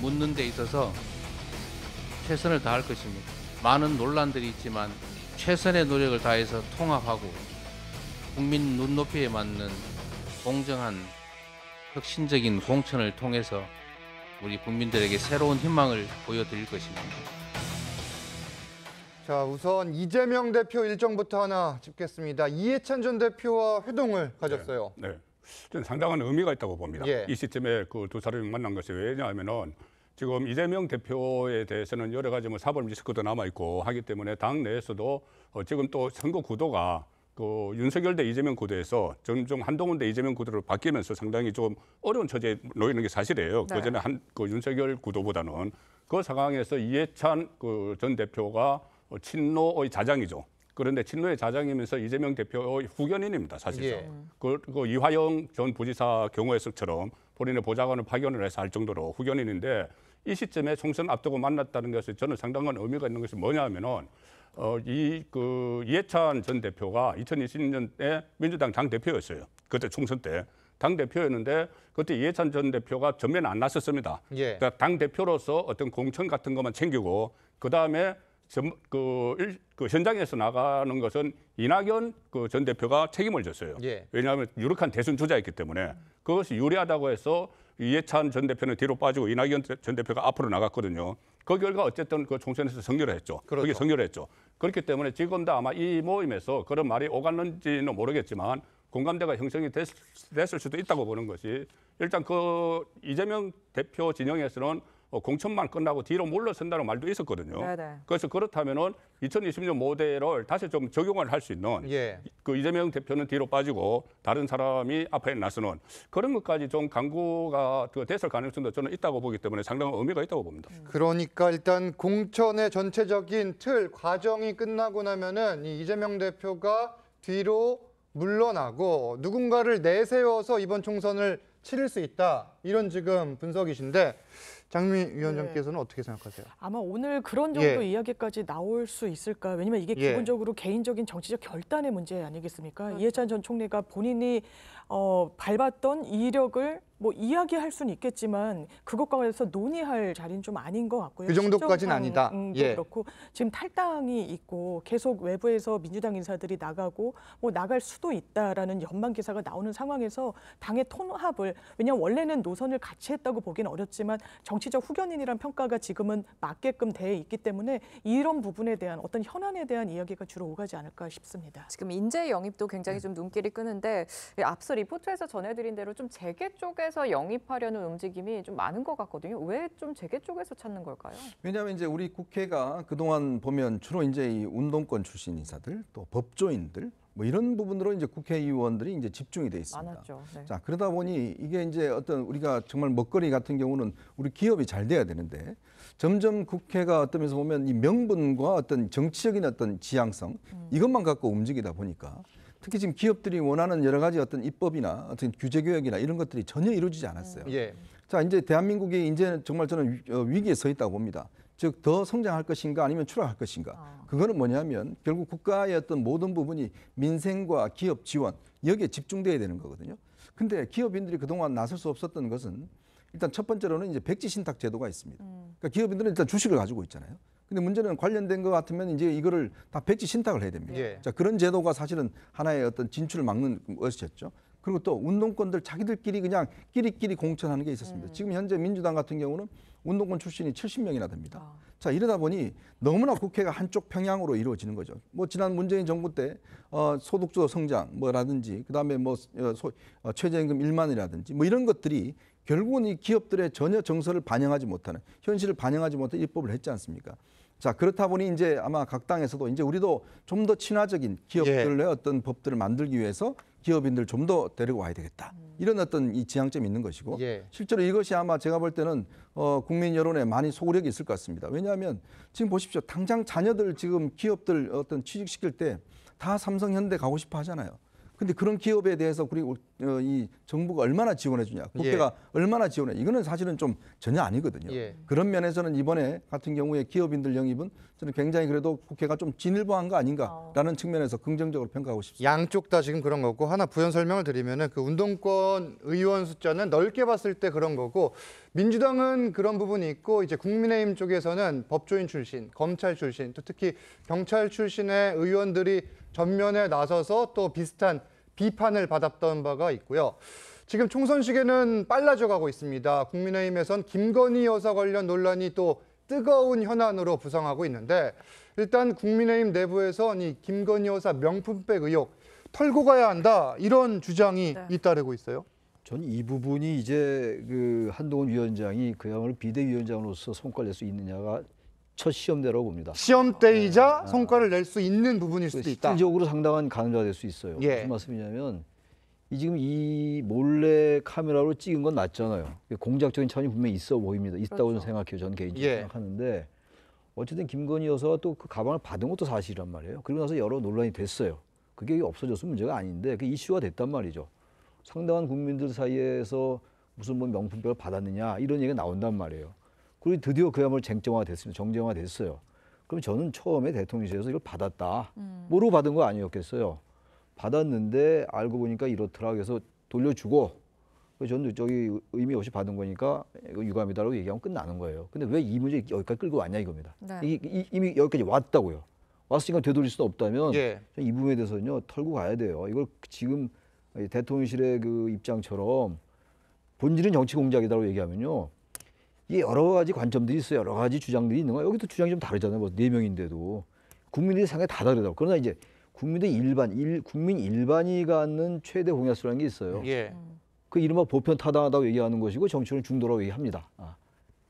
묻는 데 있어서 최선을 다할 것입니다. 많은 논란들이 있지만 최선의 노력을 다해서 통합하고 국민 눈높이에 맞는 공정한 혁신적인 공천을 통해서 우리 국민들에게 새로운 희망을 보여드릴 것입니다. 자, 우선 이재명 대표 일정부터 하나 짚겠습니다. 이해찬 전 대표와 회동을 네. 가졌어요. 네. 네. 저는 상당한 의미가 있다고 봅니다. 예. 이 시점에 그 두 사람이 만난 것이 왜냐하면은 지금 이재명 대표에 대해서는 여러 가지 뭐 사법 리스크도 남아 있고 하기 때문에 당 내에서도 어 지금 또 선거 구도가 그 윤석열 대 이재명 구도에서 점점 한동훈 대 이재명 구도로 바뀌면서 상당히 좀 어려운 처지에 놓이는 게 사실이에요. 네. 그전에 한 그 윤석열 구도보다는 그 상황에서 이해찬 그 전 대표가 친노의 자장이죠. 그런데 친노의 자장이면서 이재명 대표의 후견인입니다, 사실상. 예. 그, 그 이화영 전 부지사 경우에서처럼 본인의 보좌관을 파견을 해서 할 정도로 후견인인데 이 시점에 총선 앞두고 만났다는 것이 저는 상당한 의미가 있는 것이 뭐냐 하면은 어, 이그 이해찬 전 대표가 2020년에 민주당 당 대표였어요. 그때 총선 때. 당 대표였는데 그때 이해찬 전 대표가 전면 안 나섰습니다. 예. 그러니까 당 대표로서 어떤 공천 같은 것만 챙기고 그 다음에 그, 그 현장에서 나가는 것은 이낙연 그 전 대표가 책임을 졌어요. 예. 왜냐하면 유력한 대선 주자였기 때문에 그것이 유리하다고 해서 이해찬 전 대표는 뒤로 빠지고 이낙연 전 대표가 앞으로 나갔거든요. 그 결과 어쨌든 그 총선에서 승리를 했죠. 그렇죠. 그게 승리를 했죠. 그렇기 때문에 지금도 아마 이 모임에서 그런 말이 오갔는지는 모르겠지만 공감대가 형성이 됐, 됐을 수도 있다고 보는 것이 일단 그 이재명 대표 진영에서는 어, 공천만 끝나고 뒤로 물러선다는 말도 있었거든요. 네네. 네. 그래서 그렇다면은 2020년 모델을 다시 좀 적용을 할 수 있는 예. 그 이재명 대표는 뒤로 빠지고 다른 사람이 앞에 나서는 그런 것까지 좀 강구가 그 됐을 가능성도 저는 있다고 보기 때문에 상당한 의미가 있다고 봅니다. 음. 그러니까 일단 공천의 전체적인 틀 과정이 끝나고 나면은 이 이재명 대표가 뒤로 물러나고 누군가를 내세워서 이번 총선을 치를 수 있다 이런 지금 분석이신데 장미 위원장께서는 어떻게 생각하세요? 아마 오늘 그런 정도 예. 이야기까지 나올 수 있을까? 왜냐면 이게 예. 기본적으로 개인적인 정치적 결단의 문제 아니겠습니까? 그렇죠. 이해찬 전 총리가 본인이 어, 밟았던 이력을 뭐 이야기할 수는 있겠지만 그것과 관련해서 논의할 자리는 좀 아닌 것 같고요. 그 정도까지는 아니다. 음, 뭐 예. 그렇고 지금 탈당이 있고 계속 외부에서 민주당 인사들이 나가고 뭐 나갈 수도 있다라는 연방 기사가 나오는 상황에서 당의 통합을 왜냐하면 원래는 노선을 같이 했다고 보기는 어렵지만 정치적 후견인이란 평가가 지금은 맞게끔 돼 있기 때문에 이런 부분에 대한 어떤 현안에 대한 이야기가 주로 오가지 않을까 싶습니다. 지금 인재 영입도 굉장히 네. 좀 눈길이 끄는데 앞서 리포트에서 전해드린 대로 좀 재계 쪽 쪽에서 영입하려는 움직임이 좀 많은 것 같거든요. 왜 좀 재계 쪽에서 찾는 걸까요? 왜냐하면 이제 우리 국회가 그동안 보면 주로 이제 이 운동권 출신 인사들 또 법조인들 뭐 이런 부분으로 이제 국회의원들이 이제 집중이 돼 있습니다. 많았죠. 네. 자 그러다 보니 이게 이제 어떤 우리가 정말 먹거리 같은 경우는 우리 기업이 잘 돼야 되는데 점점 국회가 어떤 면서 보면 이 명분과 어떤 정치적인 어떤 지향성 음. 이것만 갖고 움직이다 보니까 특히 지금 기업들이 원하는 여러 가지 어떤 입법이나 어떤 규제 교혁이나 이런 것들이 전혀 이루어지지 않았어요. 예. 자, 이제 대한민국이 이제 정말 저는 어, 위기에 서 있다고 봅니다. 즉 더 성장할 것인가 아니면 추락할 것인가. 어. 그거는 뭐냐면 결국 국가의 어떤 모든 부분이 민생과 기업 지원 여기에 집중돼야 되는 거거든요. 근데 기업인들이 그동안 나설 수 없었던 것은 일단 첫 번째로는 이제 백지 신탁 제도가 있습니다. 음. 그러니까 기업인들은 일단 주식을 가지고 있잖아요. 근데 문제는 관련된 것 같으면 이제 이거를 다 배치 신탁을 해야 됩니다. 예. 자 그런 제도가 사실은 하나의 어떤 진출을 막는 것이었죠. 그리고 또 운동권들 자기들끼리 그냥 끼리끼리 공천하는 게 있었습니다. 음. 지금 현재 민주당 같은 경우는 운동권 출신이 70명이나 됩니다. 아. 자 이러다 보니 너무나 국회가 한쪽 평양으로 이루어지는 거죠. 뭐 지난 문재인 정부 때 어, 소득주도 성장 뭐라든지 그다음에 뭐 어, 소, 어, 최저임금 1만이라든지 뭐 이런 것들이 결국은 이 기업들의 전혀 정서를 반영하지 못하는 현실을 반영하지 못하 입법을 했지 않습니까? 자 그렇다 보니 이제 아마 각 당에서도 이제 우리도 좀 더 친화적인 기업들의 예. 어떤 법들을 만들기 위해서 기업인들 좀 더 데리고 와야 되겠다 음. 이런 어떤 이 지향점이 있는 것이고 예. 실제로 이것이 아마 제가 볼 때는 어, 국민 여론에 많이 소구력이 있을 것 같습니다. 왜냐하면 지금 보십시오 당장 자녀들 지금 기업들 어떤 취직시킬 때 다 삼성현대 가고 싶어 하잖아요. 근데 그런 기업에 대해서 그리고 어, 이 정부가 얼마나 지원해 주냐, 국회가 예. 얼마나 지원해. 이거는 사실은 좀 전혀 아니거든요. 예. 그런 면에서는 이번에 같은 경우에 기업인들 영입은 저는 굉장히 그래도 국회가 좀 진일보한 거 아닌가라는 어. 측면에서 긍정적으로 평가하고 싶습니다. 양쪽 다 지금 그런 거고 하나 부연 설명을 드리면은 그 운동권 의원 숫자는 넓게 봤을 때 그런 거고 민주당은 그런 부분이 있고 이제 국민의힘 쪽에서는 법조인 출신, 검찰 출신, 또 특히 경찰 출신의 의원들이 전면에 나서서 또 비슷한 비판을 받았던 바가 있고요. 지금 총선 시기는 빨라져 가고 있습니다. 국민의힘에선 김건희 여사 관련 논란이 또 뜨거운 현안으로 부상하고 있는데 일단 국민의힘 내부에선 이 김건희 여사 명품백 의혹 털고 가야 한다 이런 주장이 네. 잇따르고 있어요. 저이 부분이 이제 그 한동훈 위원장이 그야말로 비대위원장으로서 성과를 낼수 있느냐가 첫 시험대라고 봅니다. 시험대이자 네. 네. 성과를 낼 수 있는 부분일 수도 있다. 실질적으로 상당한 가능가될 수 있어요. 예. 무슨 말씀이냐면 이 지금 이 몰래 카메라로 찍은 건 맞잖아요. 공작적인 차원이 분명히 있어 보입니다. 있다고 그렇죠. 생각해요. 저는 개인적으로 예. 생각하는데 어쨌든 김건희 여사가 또그 가방을 받은 것도 사실이란 말이에요. 그리고 나서 여러 논란이 됐어요. 그게 없어졌으면 문제가 아닌데 그 이슈가 됐단 말이죠. 상당한 국민들 사이에서 무슨 뭐명품백 받았느냐 이런 얘기가 나온단 말이에요. 그리고 드디어 그야말로 쟁점화 됐습니다. 정쟁화 됐어요. 그럼 저는 처음에 대통령실에서 이걸 받았다. 음. 모르고 받은 거 아니었겠어요. 받았는데 알고 보니까 이렇더라. 그래서 돌려주고 저는 저기 의미 없이 받은 거니까 이거 유감이다라고 얘기하면 끝나는 거예요. 근데 왜 이 문제 여기까지 끌고 왔냐 이겁니다. 네. 이, 이, 이미 여기까지 왔다고요. 왔으니까 되돌릴 수 없다면 예. 이 부분에 대해서는요 털고 가야 돼요. 이걸 지금 대통령실의 그 입장처럼 본질은 정치 공작이다라고 얘기하면요 이게 여러 가지 관점들이 있어요. 여러 가지 주장들이 있는 거예요 여기도 주장이 좀 다르잖아요. 뭐네 명인데도 국민들이 상당히 다 다르다고. 그러나 이제 국민들 일반 일, 국민 일반이 갖는 최대 공약수라는 게 있어요. 예. 그 이른바 보편 타당하다고 얘기하는 것이고 정치는 중도라고 얘기합니다. 아,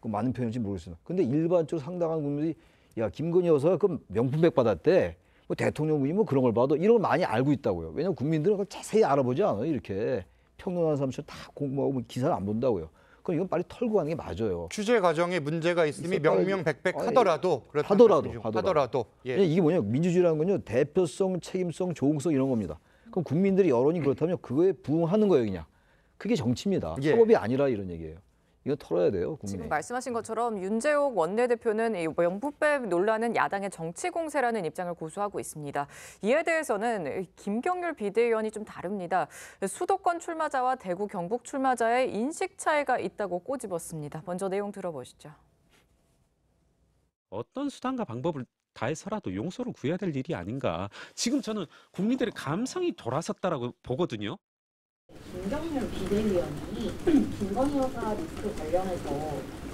그 많은 표현인지 모르겠습니다. 근데 일반적으로 상당한 국민들이 야 김건희 여사가 그 명품백 받았대. 뭐 대통령분이 뭐 그런 걸 봐도 이런 걸 많이 알고 있다고요. 왜냐하면 국민들은 그걸 자세히 알아보지 않아요. 이렇게 평론하는 사람처럼 다 공부하고 뭐 기사를 안 본다고요. 그럼 이건 빨리 털고 가는 게 맞아요. 취재 과정에 문제가 있음이 명명백백 하더라도 하더라도 말씀이죠. 하더라도, 하더라도. 예. 이게 뭐냐 민주주의라는 건요 대표성, 책임성, 조응성 이런 겁니다. 그럼 국민들이 여론이 그렇다면 그거에 부응하는 거예요 그냥. 그게 정치입니다. 예. 사법이 아니라 이런 얘기예요. 이거 털어야 돼요. 국민의. 지금 말씀하신 것처럼 윤재옥 원내대표는 이영부백 논란은 야당의 정치 공세라는 입장을 고수하고 있습니다. 이에 대해서는 김경률 비대위원이 좀 다릅니다. 수도권 출마자와 대구 경북 출마자의 인식 차이가 있다고 꼬집었습니다. 먼저 내용 들어보시죠. 어떤 수단과 방법을 다해서라도 용서를 구해야 될 일이 아닌가. 지금 저는 국민들의 감성이 돌아섰다라고 보거든요. 윤경열 비대위원이 <clears throat> 김건희 여사 리스크 관련해서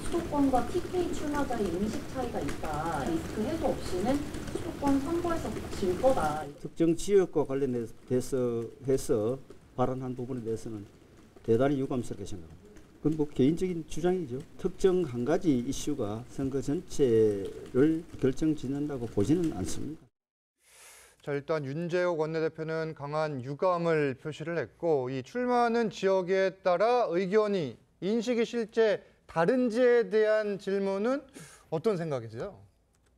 수도권과 TK 출마자의 인식 차이가 있다. 리스크 해소 없이는 수도권 선거에서 질 거다. 특정 지역과 관련돼서 해서 발언한 부분에 대해서는 대단히 유감스럽게 생각합니다. 그건 뭐 개인적인 주장이죠. 특정 한 가지 이슈가 선거 전체를 결정 짓는다고 보지는 않습니다. 자, 일단 윤재호 원내대표는 강한 유감을 표시를 했고 이 출마하는 지역에 따라 의견이 인식이 실제 다른지에 대한 질문은 어떤 생각이세요?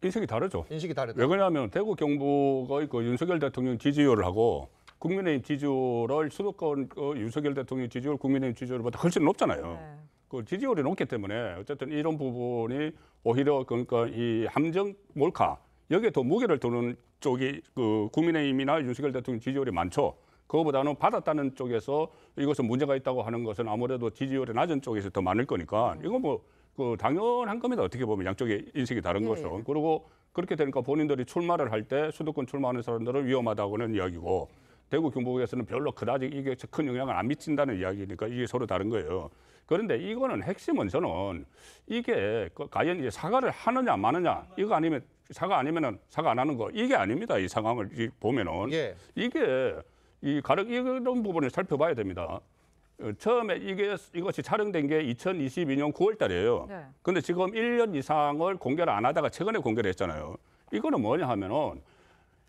인식이 다르죠. 인식이 다르다. 왜 그러냐면 대구 경북의 그 윤석열 대통령 지지율을 하고 국민의힘 지지율을 수도권 그 윤석열 대통령 지지율 국민의힘 지지율보다 훨씬 높잖아요. 네. 그 지지율이 높기 때문에 어쨌든 이런 부분이 오히려 그러니까 이 함정 몰카 여기에 더 무게를 두는 쪽이 그 국민의힘이나 윤석열 대통령 지지율이 많죠. 그거보다는 받았다는 쪽에서 이것은 문제가 있다고 하는 것은 아무래도 지지율이 낮은 쪽에서 더 많을 거니까 이거 뭐그 당연한 겁니다. 어떻게 보면 양쪽의 인식이 다른 예, 것은. 예. 그리고 그렇게 되니까 본인들이 출마를 할 때 수도권 출마하는 사람들을 위험하다고는 이야기고 대구 경북에서는 별로 그다지 이게 큰 영향을 안 미친다는 이야기니까 이게 서로 다른 거예요. 그런데 이거는 핵심은 저는 이게 그 과연 이제 사과를 하느냐 마느냐 이거 아니면 사과 아니면은 사과 안 하는 거 이게 아닙니다. 이 상황을 보면은 예. 이게 이 가령 이런 부분을 살펴봐야 됩니다. 어, 처음에 이게 이것이 촬영된 게 2022년 9월 달이에요. 네. 근데 지금 1년 이상을 공개를 안 하다가 최근에 공개를 했잖아요. 이거는 뭐냐 하면은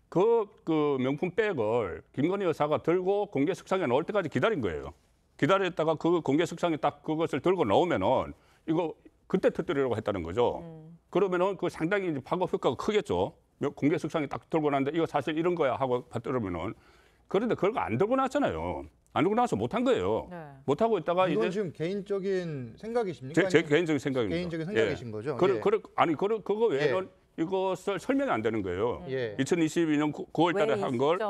그, 그 명품백을 김건희 여사가 들고 공개 석상에 넣을 때까지 기다린 거예요. 기다렸다가 그 공개 석상에 딱 그것을 들고 나오면은 이거 그때 터뜨리려고 했다는 거죠. 음. 그러면은 그 상당히 이제 파급 효과가 크겠죠. 공개 석상에 딱 들고 나는데 이거 사실 이런 거야 하고 받들으면은 그런데 그걸 안 들고 나왔잖아요. 안 들고 나와서 못한 거예요. 네. 못 하고 있다가 이건 이제 지금 개인적인 생각이십니까? 제, 제 개인적인 생각입니다. 개인적인 예. 생각이신 예. 거죠. 그, 예. 아니 그, 그거 외에는 예. 이것을 설명이 안 되는 거예요. 음. 예. 2022년 9월 달에 한 걸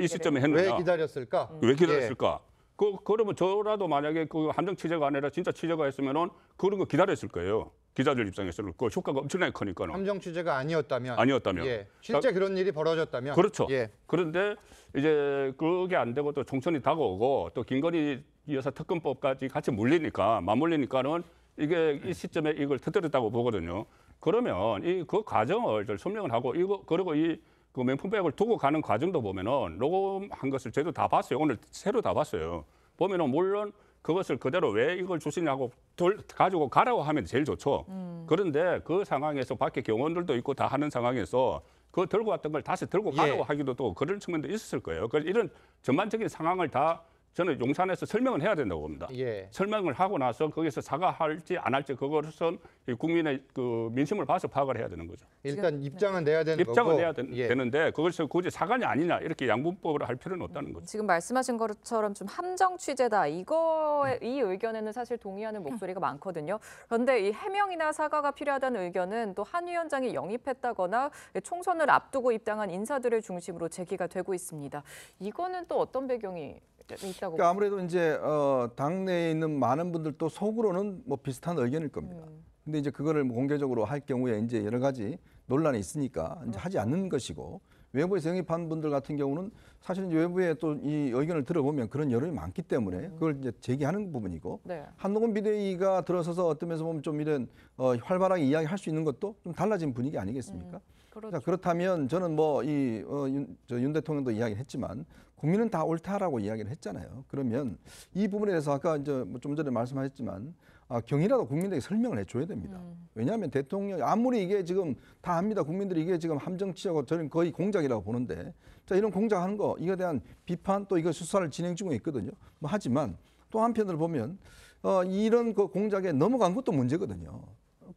이 시점에 예, 했느냐. 왜 기다렸을까? 음. 왜 예. 기다렸을까? 그, 그러면 저라도 만약에 그 함정 취재가 아니라 진짜 취재가 했으면은 그런 거 기다렸을 거예요. 기자들 입장에서는 그 효과가 엄청나게 크니까는. 함정 취재가 아니었다면. 아니었다면. 예. 실제 그런 일이 벌어졌다면. 그렇죠. 예. 그런데 이제 그게 안 되고 또 종천이 다가오고 또 김건희 여사 특검법까지 같이 물리니까 맞물리니까는 이게 이 시점에 이걸 터뜨렸다고 보거든요. 그러면 이 그 과정을 좀 설명을 하고 이거 그리고 이그 명품백을 두고 가는 과정도 보면은 녹음한 것을 저희도 다 봤어요. 오늘 새로 다 봤어요. 보면은 물론 그것을 그대로 왜 이걸 주시냐고 돌, 가지고 가라고 하면 제일 좋죠. 음. 그런데 그 상황에서 밖에 경원들도 있고 다 하는 상황에서 그 들고 왔던 걸 다시 들고 가라고 예. 하기도 또 그런 측면도 있었을 거예요. 그 이런 전반적인 상황을 다 저는 용산에서 설명을 해야 된다고 봅니다. 예. 설명을 하고 나서 거기서 사과할지 안 할지 그것은 국민의 그 민심을 봐서 파악을 해야 되는 거죠. 일단 입장은 네. 내야 되는 입장을 거고. 내야 된, 예. 되는데 그것을 굳이 사과냐 아니냐 이렇게 양분법으로 할 필요는 없다는 거죠. 지금 말씀하신 것처럼 좀 함정 취재다. 이거 이 의견에는 사실 동의하는 목소리가 많거든요. 그런데 이 해명이나 사과가 필요하다는 의견은 또 한 위원장이 영입했다거나 총선을 앞두고 입당한 인사들을 중심으로 제기가 되고 있습니다. 이거는 또 어떤 배경이 있다고. 그러니까 아무래도 이제 어, 당내에 있는 많은 분들도 속으로는 뭐 비슷한 의견일 겁니다. 음. 근데 이제 그거를 뭐 공개적으로 할 경우에 이제 여러 가지 논란이 있으니까 이제 하지 음. 않는 것이고 외부에서 영입한 분들 같은 경우는 사실은 외부에 또 이 의견을 들어보면 그런 여론이 많기 때문에 음. 그걸 이제 제기하는 부분이고 네. 한동훈 비대위가 들어서서 어떤 면에서 보면 좀 이런 어, 활발하게 이야기할 수 있는 것도 좀 달라진 분위기 아니겠습니까? 음. 그렇죠. 그렇다면 저는 뭐이윤 어, 윤 대통령도 이야기를 했지만 국민은 다 옳다라고 이야기를 했잖아요. 그러면 이 부분에 대해서 아까 이제 뭐 좀 전에 말씀하셨지만 아, 경이라도 국민들에게 설명을 해줘야 됩니다. 음. 왜냐하면 대통령 아무리 이게 지금 다 합니다. 국민들이 이게 지금 함정치하고 저는 거의 공작이라고 보는데 자 이런 공작하는 거 이거에 대한 비판 또 이거 수사를 진행 중에 있거든요. 뭐 하지만 또 한편으로 보면 어, 이런 그 공작에 넘어간 것도 문제거든요.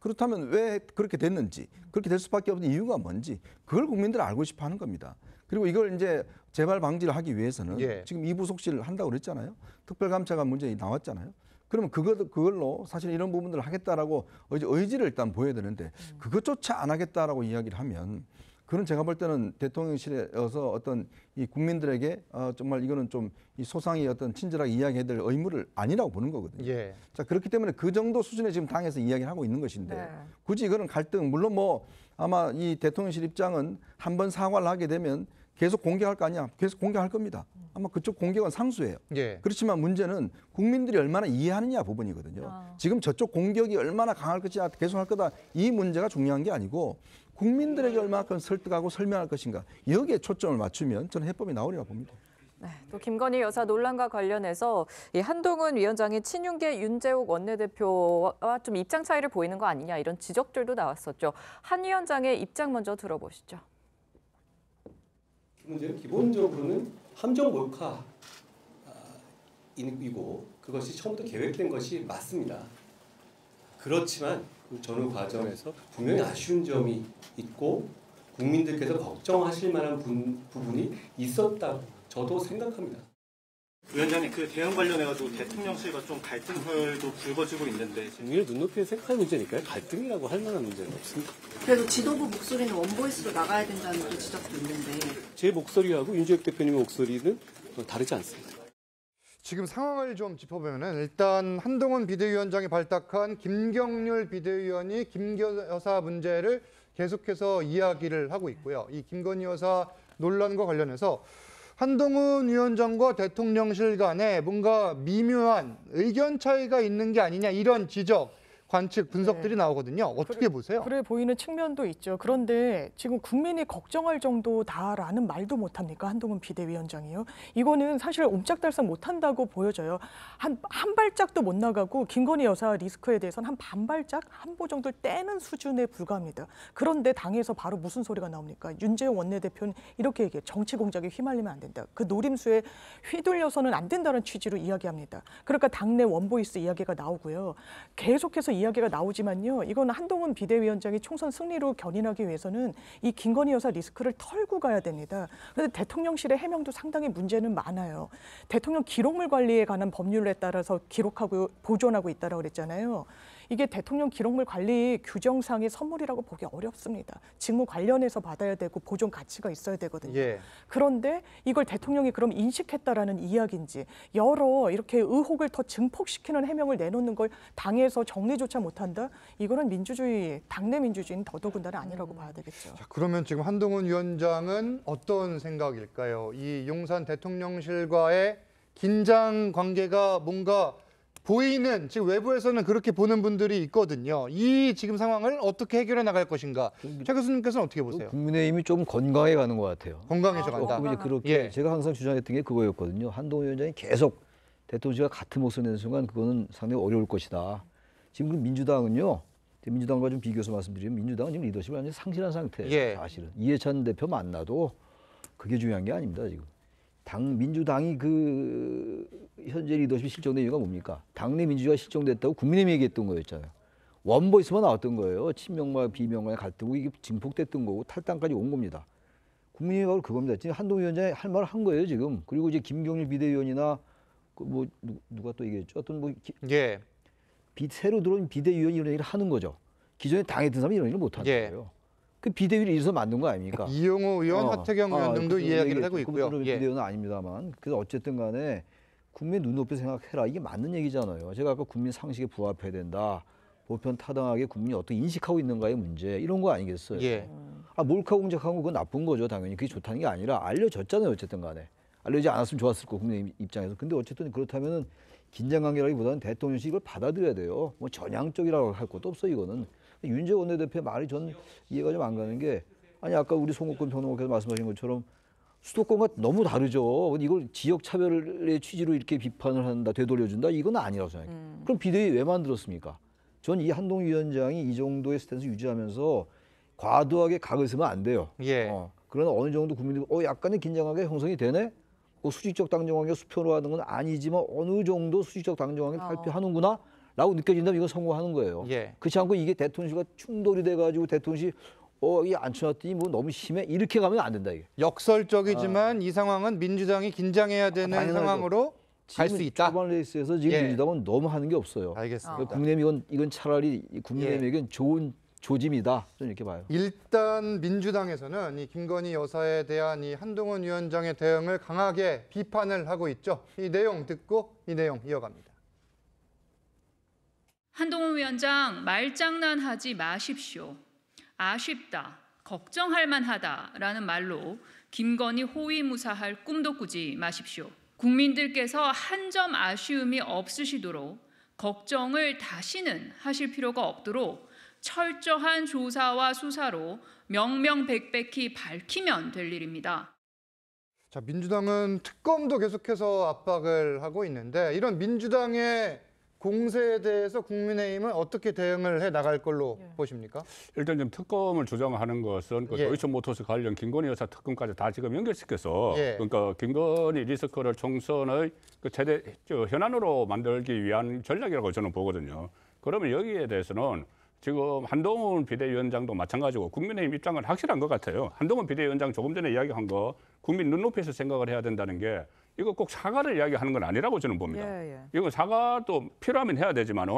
그렇다면 왜 그렇게 됐는지, 그렇게 될 수밖에 없는 이유가 뭔지, 그걸 국민들 알고 싶어 하는 겁니다. 그리고 이걸 이제 재발 방지를 하기 위해서는 예. 지금 이부속실 을 한다고 그랬잖아요. 특별감찰관 문제 나왔잖아요. 그러면 그거 그걸로 사실 이런 부분들을 하겠다라고 의지를 일단 보여야 되는데 그것조차 안 하겠다라고 이야기를 하면 그런 제가 볼 때는 대통령실에서 어떤 이 국민들에게 어, 정말 이거는 좀 이 소상히 어떤 친절하게 이야기해야 될 의무를 아니라고 보는 거거든요. 예. 자 그렇기 때문에 그 정도 수준에 지금 당에서 이야기를 하고 있는 것인데 네. 굳이 이거는 갈등 물론 뭐 아마 이 대통령실 입장은 한 번 사과를 하게 되면 계속 공격할거 아니야. 계속 공격할 겁니다. 아마 그쪽 공격은 상수예요. 예. 그렇지만 문제는 국민들이 얼마나 이해하느냐 부분이거든요. 아. 지금 저쪽 공격이 얼마나 강할 것이냐 계속할 거다 이 문제가 중요한 게 아니고 국민들에게 얼마큼 설득하고 설명할 것인가 여기에 초점을 맞추면 저는 해법이 나오리라 봅니다. 네, 또 김건희 여사 논란과 관련해서 이 한동훈 위원장이 친윤계 윤재옥 원내대표와 좀 입장 차이를 보이는 거 아니냐 이런 지적들도 나왔었죠. 한 위원장의 입장 먼저 들어보시죠. 문제는 기본적으로는 함정 몰카이고 아, 그것이 처음부터 계획된 것이 맞습니다. 그렇지만 그 전후 과정에서 분명히 아쉬운 점이 있고 국민들께서 걱정하실 만한 분, 부분이 있었다고 저도 생각합니다. 위원장님 그 대응 관련해 가지고 대통령실과 좀 갈등설도 불거지고 있는데 국민의 눈높이에 생각할 문제니까요. 갈등이라고 할 만한 문제는 없습니다. 그래도 지도부 목소리는 원보이스로 나가야 된다는 또 지적도 있는데 제 목소리하고 윤재혁 대표님의 목소리는 어, 다르지 않습니다. 지금 상황을 좀 짚어보면 일단 한동훈 비대위원장이 발탁한 김경률 비대위원이 김건 여사 문제를 계속해서 이야기를 하고 있고요. 이 김건희 여사 논란과 관련해서 한동훈 위원장과 대통령실 간에 뭔가 미묘한 의견 차이가 있는 게 아니냐 이런 지적 관측 네. 분석들이 나오거든요. 어떻게 그래, 보세요? 그래 보이는 측면도 있죠. 그런데 지금 국민이 걱정할 정도다라는 말도 못합니까? 한동훈 비대위원장이요. 이거는 사실 옴짝달싹 못한다고 보여져요. 한, 한 발짝도 못 나가고 김건희 여사 리스크에 대해서는 한 반발짝, 한 보 정도 떼는 수준에 불과합니다. 그런데 당에서 바로 무슨 소리가 나옵니까? 윤재용 원내대표는 이렇게 얘기해 정치 공작에 휘말리면 안 된다. 그 노림수에 휘둘려서는 안 된다는 취지로 이야기합니다. 그러니까 당내 원보이스 이야기가 나오고요. 계속해서 이야기가 나오지만요. 이건 한동훈 비대위원장이 총선 승리로 견인하기 위해서는 이 김건희 여사 리스크를 털고 가야 됩니다. 그런데 대통령실의 해명도 상당히 문제는 많아요. 대통령 기록물 관리에 관한 법률에 따라서 기록하고 보존하고 있다라고 그랬잖아요. 이게 대통령 기록물 관리 규정상의 선물이라고 보기 어렵습니다. 직무 관련해서 받아야 되고 보존 가치가 있어야 되거든요. 예. 그런데 이걸 대통령이 그럼 인식했다라는 이야기인지 여러 이렇게 의혹을 더 증폭시키는 해명을 내놓는 걸 당에서 정리조차 못한다? 이거는 민주주의, 당내 민주주의는 더더군다나 아니라고 봐야 되겠죠. 자, 그러면 지금 한동훈 위원장은 어떤 생각일까요? 이 용산 대통령실과의 긴장 관계가 뭔가 보이는 지금 외부에서는 그렇게 보는 분들이 있거든요. 이 지금 상황을 어떻게 해결해 나갈 것인가? 그러니까 최 교수님께서는 어떻게 보세요? 국민의힘이 좀 건강해 가는 것 같아요. 건강해져 간다. 조금 어, 이제 그렇게 예. 제가 항상 주장했던 게 그거였거든요. 한동훈 위원장이 계속 대통령과 같은 모습을 내는 순간 그거는 상당히 어려울 것이다. 지금 민주당은요. 민주당과 좀 비교해서 말씀드리면 민주당은 지금 리더십을 완전히 상실한 상태예요. 예. 사실은 이해찬 대표 만나도 그게 중요한 게 아닙니다. 지금 당 민주당이 그 현재 리더십이 실종된 이유가 뭡니까? 당내 민주주의가 실종됐다고 국민의힘이 얘기했던 거였잖아요. 원보이스만 나왔던 거예요. 친명과 비명과의 갈등이 이게 증폭됐던 거고 탈당까지 온 겁니다. 국민의힘 바로 그겁니다. 지금 한동훈 위원장이 할 말을 한 거예요 지금. 그리고 이제 김경률 비대위원이나 그뭐 누가 또 얘기했죠? 어떤 뭐 기, 예. 비, 새로 들어온 비대위원 이런 얘기를 하는 거죠. 기존에 당했던 사람이 이런 일을 못 하는 예. 거예요. 그 비대위를 이어서 만든 거 아닙니까? 이용호 의원, 어, 하태경 의원 아, 등도 그 이야기를 하고 있고요. 그 비대위는 아닙니다만. 그래서 어쨌든 간에 국민 눈높이 생각해라. 이게 맞는 얘기잖아요. 제가 아까 국민 상식에 부합해야 된다. 보편 타당하게 국민이 어떻게 인식하고 있는가의 문제 이런 거 아니겠어요? 예. 아 몰카 공작한 거 그건 나쁜 거죠 당연히 그게 좋다는 게 아니라 알려졌잖아요 어쨌든 간에 알려지지 않았으면 좋았을 거 국민 입장에서 근데 어쨌든 그렇다면은 긴장관계라기보다는 대통령실 이걸 받아들여야 돼요 뭐 전향적이라고 할 것도 없어 이거는 윤재 원내대표의 말이 전 이해가 좀 안 가는 게 아니 아까 우리 송국근 평론가께서 말씀하신 것처럼 수도권과 너무 다르죠. 이걸 지역 차별의 취지로 이렇게 비판을 한다, 되돌려준다 이건 아니라고 생각해요. 음. 그럼 비대위 왜 만들었습니까? 전 이 한동 위원장이 이 정도의 스탠스 유지하면서 과도하게 가을 쓰면 안 돼요. 예. 어, 그러나 어느 정도 국민들이 어 약간의 긴장하게 형성이 되네. 어, 수직적 당정관계 수표로하는건 아니지만 어느 정도 수직적 당정관계 어. 발표하는구나 라고 느껴진다면 이건 성공하는 거예요. 예. 그렇지 않고 이게 대통령실과 충돌이 돼가지고 대통령실 어, 이게 안쳐놨더니뭐 너무 심해. 이렇게 가면 안 된다, 이게. 역설적이지만 아. 이 상황은 민주당이 긴장해야 아, 되는 아, 상황으로 갈 수 있다. 초반 레이스에서 지금 예. 민주당은 너무 하는 게 없어요. 알겠습니다. 아. 그 국내미 이건, 이건 차라리 국민의힘에겐 예. 좋은 조짐이다. 좀 이렇게 봐요. 일단 민주당에서는 이 김건희 여사에 대한 이 한동훈 위원장의 대응을 강하게 비판을 하고 있죠. 이 내용 듣고 이 내용 이어갑니다. 한동훈 위원장 말장난하지 마십시오. 아쉽다. 걱정할 만하다라는 말로 김건희 호위무사할 꿈도 꾸지 마십시오. 국민들께서 한 점 아쉬움이 없으시도록 걱정을 다시는 하실 필요가 없도록 철저한 조사와 수사로 명명백백히 밝히면 될 일입니다. 자, 민주당은 특검도 계속해서 압박을 하고 있는데 이런 민주당의 공세에 대해서 국민의힘은 어떻게 대응을 해 나갈 걸로 예. 보십니까? 일단 좀 특검을 조정하는 것은 그 예. 도이치모터스 관련 김건희 여사 특검까지 다 지금 연결시켜서 예. 그러니까 김건희 리스크를 총선의 그 최대 현안으로 만들기 위한 전략이라고 저는 보거든요. 그러면 여기에 대해서는 지금 한동훈 비대위원장도 마찬가지고 국민의힘 입장은 확실한 것 같아요. 한동훈 비대위원장 조금 전에 이야기한 거 국민 눈높이에서 생각을 해야 된다는 게 이거 꼭 사과를 이야기하는 건 아니라고 저는 봅니다. 예, 예. 이건 사과도 필요하면 해야 되지만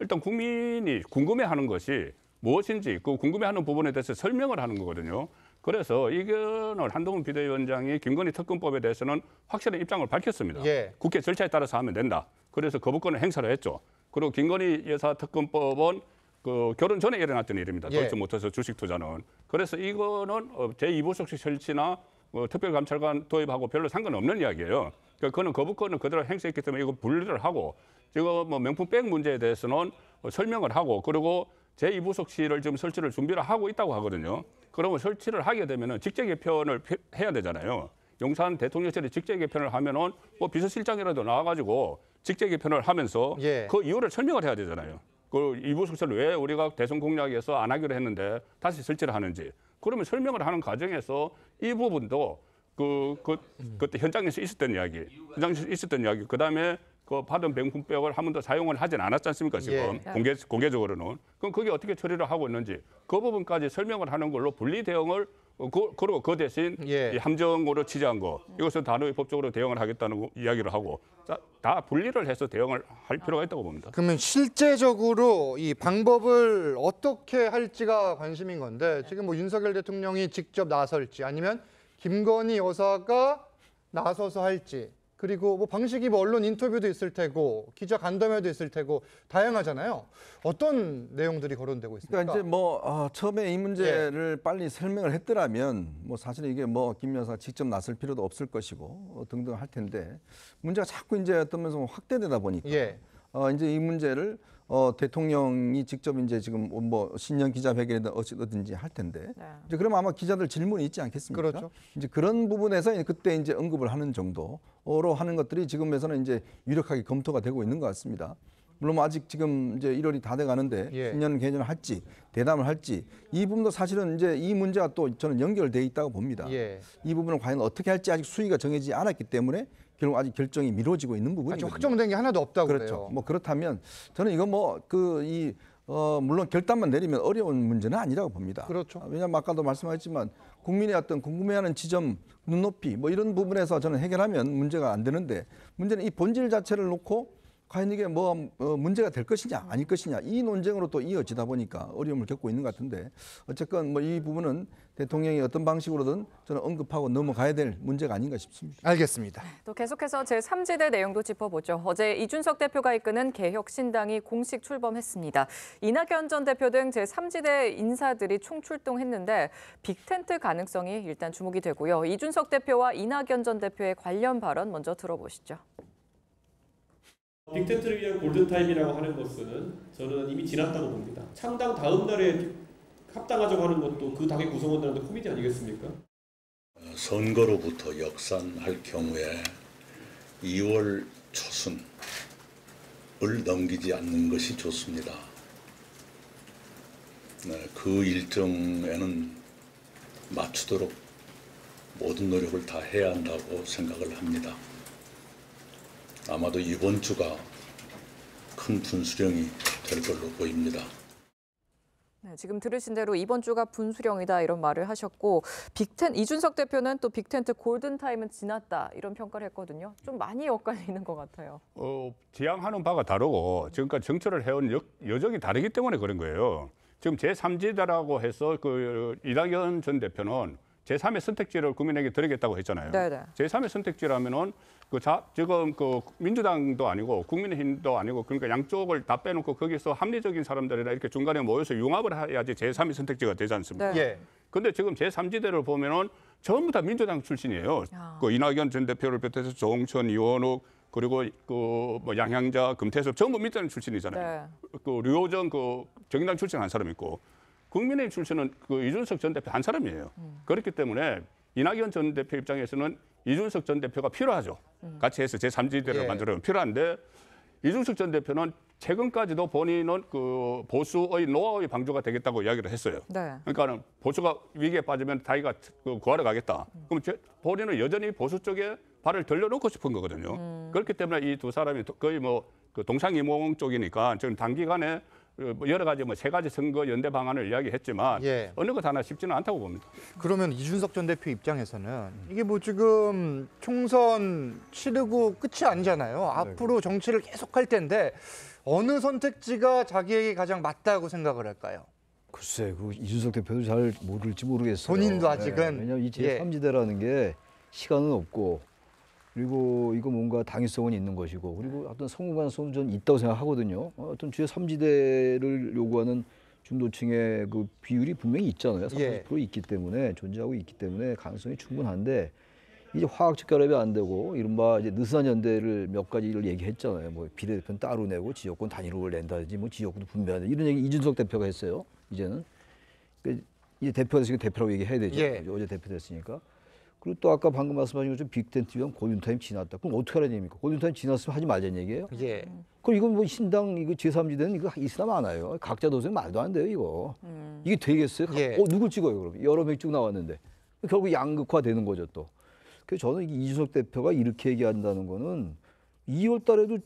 일단 국민이 궁금해하는 것이 무엇인지 그 궁금해하는 부분에 대해서 설명을 하는 거거든요. 그래서 이견을 한동훈 비대위원장이 김건희 특검법에 대해서는 확실한 입장을 밝혔습니다. 예. 국회 절차에 따라서 하면 된다. 그래서 거부권을 그 행사를 했죠. 그리고 김건희 여사 특검법은 그 결혼 전에 일어났던 일입니다. 예. 도이치 못해서 주식 투자는. 그래서 이거는 어, 제2부속식 설치나 뭐 특별감찰관 도입하고 별로 상관없는 이야기예요. 그러니까 그거는 거부권은 그대로 행사했기 때문에 이거 분리를 하고 지금 뭐 명품백 문제에 대해서는 뭐 설명을 하고 그리고 제2부속실을 지금 설치를 준비를 하고 있다고 하거든요. 그러면 설치를 하게 되면 직제 개편을 해야 되잖아요. 용산 대통령실에 직제 개편을 하면은 뭐 비서실장이라도 나와가지고 직제 개편을 하면서 예. 그 이유를 설명을 해야 되잖아요. 그 이부속실을 왜 우리가 대선 공약에서 안 하기로 했는데 다시 설치를 하는지 그러면 설명을 하는 과정에서 이 부분도 그, 그 그때 현장에서 있었던 이야기, 현장에서 있었던 이야기. 그다음에 그 받은 병풍백을 한 번 더 사용을 하진 않았지 않습니까 지금 예. 예. 공개 공개적으로는 그럼 그게 어떻게 처리를 하고 있는지 그 부분까지 설명을 하는 걸로 분리 대응을 어, 그, 그리고 그 대신 예. 함정으로 취재한 거 이것은 단호히 법적으로 대응을 하겠다는 이야기를 하고 자, 다 분리를 해서 대응을 할 필요가 있다고 봅니다. 그러면 실제적으로 이 방법을 어떻게 할지가 관심인 건데 지금 뭐 윤석열 대통령이 직접 나설지 아니면 김건희 여사가 나서서 할지 그리고 뭐 방식이 뭐 언론 인터뷰도 있을 테고 기자 간담회도 있을 테고 다양하잖아요. 어떤 내용들이 거론되고 있습니까? 그러니까 이제 뭐 어, 처음에 이 문제를 예. 빨리 설명을 했더라면 뭐 사실 이게 뭐김 여사 직접 났을 필요도 없을 것이고 어, 등등 할 텐데 문제가 자꾸 이제 어떤 면에서 확대되다 보니까 예. 어, 이제 이 문제를 어, 대통령이 직접 이제 지금 뭐, 뭐 신년 기자회견이든 어찌든지 할 텐데 네. 이제 그러면 아마 기자들 질문이 있지 않겠습니까? 그렇죠. 이제 그런 부분에서 그때 이제 언급을 하는 정도로 하는 것들이 지금에서는 이제 유력하게 검토가 되고 있는 것 같습니다. 물론 아직 지금 이제 1월이 다돼 가는데 예. 신년 개년을 할지 대담을 할지 이 부분도 사실은 이제 이 문제가 또 저는 연결돼 있다고 봅니다. 예. 이 부분은 과연 어떻게 할지 아직 수위가 정해지지 않았기 때문에 결국 아직 결정이 미뤄지고 있는 아, 부분이죠. 확정된 게 하나도 없다고 그렇죠. 그래요. 뭐 그렇다면 저는 이거 뭐 그이 어, 물론 결단만 내리면 어려운 문제는 아니라고 봅니다. 그렇죠. 아, 왜냐면 아까도 말씀하셨지만 국민의 어떤 궁금해하는 지점, 눈높이 뭐 이런 부분에서 저는 해결하면 문제가 안 되는데 문제는 이 본질 자체를 놓고 과연 이게 뭐 어, 문제가 될 것이냐 아닐 것이냐 이 논쟁으로 또 이어지다 보니까 어려움을 겪고 있는 것 같은데 어쨌건 뭐 이 부분은 대통령이 어떤 방식으로든 저는 언급하고 넘어가야 될 문제가 아닌가 싶습니다. 알겠습니다. 네, 또 계속해서 제3지대 내용도 짚어보죠. 어제 이준석 대표가 이끄는 개혁신당이 공식 출범했습니다. 이낙연 전 대표 등 제3지대 인사들이 총출동했는데 빅텐트 가능성이 일단 주목이 되고요. 이준석 대표와 이낙연 전 대표의 관련 발언 먼저 들어보시죠. 빅텐트를 위한 골든타임이라고 하는 것은 저는 이미 지났다고 봅니다. 창당 다음 날에 합당하자고 하는 것도 그 당의 구성원들한테 코미디 아니겠습니까? 선거로부터 역산할 경우에 2월 초순을 넘기지 않는 것이 좋습니다. 네, 그 일정에는 맞추도록 모든 노력을 다 해야 한다고 생각을 합니다. 아마도 이번 주가 큰 분수령이 될 걸로 보입니다. 네, 지금 들으신 대로 이번 주가 분수령이다 이런 말을 하셨고 빅텐 이준석 대표는 또 빅텐트 골든 타임은 지났다 이런 평가를 했거든요. 좀 많이 엇갈리는 것 같아요. 어, 지향하는 바가 다르고 지금까지 정치를 해온 역, 여정이 다르기 때문에 그런 거예요. 지금 제3지대라고 해서 그 이낙연 전 대표는 제3의 선택지를 국민에게 드리겠다고 했잖아요. 네네. 제3의 선택지라면은 그 자, 지금 그 민주당도 아니고 국민의힘도 아니고 그러니까 양쪽을 다 빼놓고 거기서 합리적인 사람들이나 이렇게 중간에 모여서 융합을 해야지 제3의 선택지가 되지 않습니까? 네. 예. 근데 지금 제3지대를 보면은 전부 다 민주당 출신이에요. 야. 아. 그 이낙연 전 대표를 비롯해서 조홍천, 이원욱 그리고 그 뭐 양향자, 금태섭 전부 민주당 출신이잖아요. 네. 그 류호정 그 정의당 출신 한 사람 있고 국민의힘 출신은 그 이준석 전 대표 한 사람이에요. 음. 그렇기 때문에 이낙연 전 대표 입장에서는 이준석 전 대표가 필요하죠. 음. 같이 해서 제3지대를 예. 만들어면 필요한데 이준석 전 대표는 최근까지도 본인은 그 보수의 노하우의 방조가 되겠다고 이야기를 했어요. 네. 그러니까는 보수가 위기에 빠지면 자기가 그 구하러 가겠다. 음. 그럼 제, 본인은 여전히 보수 쪽에 발을 들려놓고 싶은 거거든요. 음. 그렇기 때문에 이 두 사람이 거의 뭐 그 동상이몽 쪽이니까 지금 단기간에 뭐 여러 가지 뭐 세 가지 선거 연대 방안을 이야기했지만 예. 어느 것 하나 쉽지는 않다고 봅니다. 그러면 이준석 전 대표 입장에서는 이게 뭐 지금 총선 치르고 끝이 아니잖아요. 네, 앞으로 그렇죠. 정치를 계속할 텐데 어느 선택지가 자기에게 가장 맞다고 생각을 할까요? 글쎄, 그 이준석 대표도 잘 모를지 모르겠어요. 본인도 네, 아직은 네, 왜냐면이 제3지대라는 예. 게 시간은 없고 그리고 이거 뭔가 당위성은 있는 것이고 그리고 네. 어떤 성공관성은 전 있다고 생각하거든요. 어, 어떤 주요 삼지대를 요구하는 중도층의 그 비율이 분명히 있잖아요. 30% 예. 있기 때문에 존재하고 있기 때문에 가능성이 충분한데 이제 화학적 결합이 안 되고 이른바 이제 느슨한 연대를 몇 가지를 얘기했잖아요. 뭐 비례대표는 따로 내고 지역권 단위로 낸다든지 뭐 지역구도 분배한다 이런 얘기 이준석 대표가 했어요. 이제는 그 이제 대표가 지금 대표라고 얘기해야 되죠. 예. 어제 대표 됐으니까. 그리고 또 아까 방금 말씀하신 것처럼 빅텐트위가 고윤타임 지났다. 그럼 어떻게 하라는 얘기입니까? 고윤타임 지났으면 하지 말자는 얘기예요? 예. 음. 그럼 이건 뭐 신당 이거 제3지대는 이거 이스람 안아요 각자 도생 말도 안 돼요, 이거. 음. 이게 되겠어요? 예. 어, 누굴 찍어요, 그럼? 여러 명쭉 나왔는데. 결국 양극화 되는 거죠, 또. 그래서 저는 이준석 대표가 이렇게 얘기한다는 거는 2월 달에도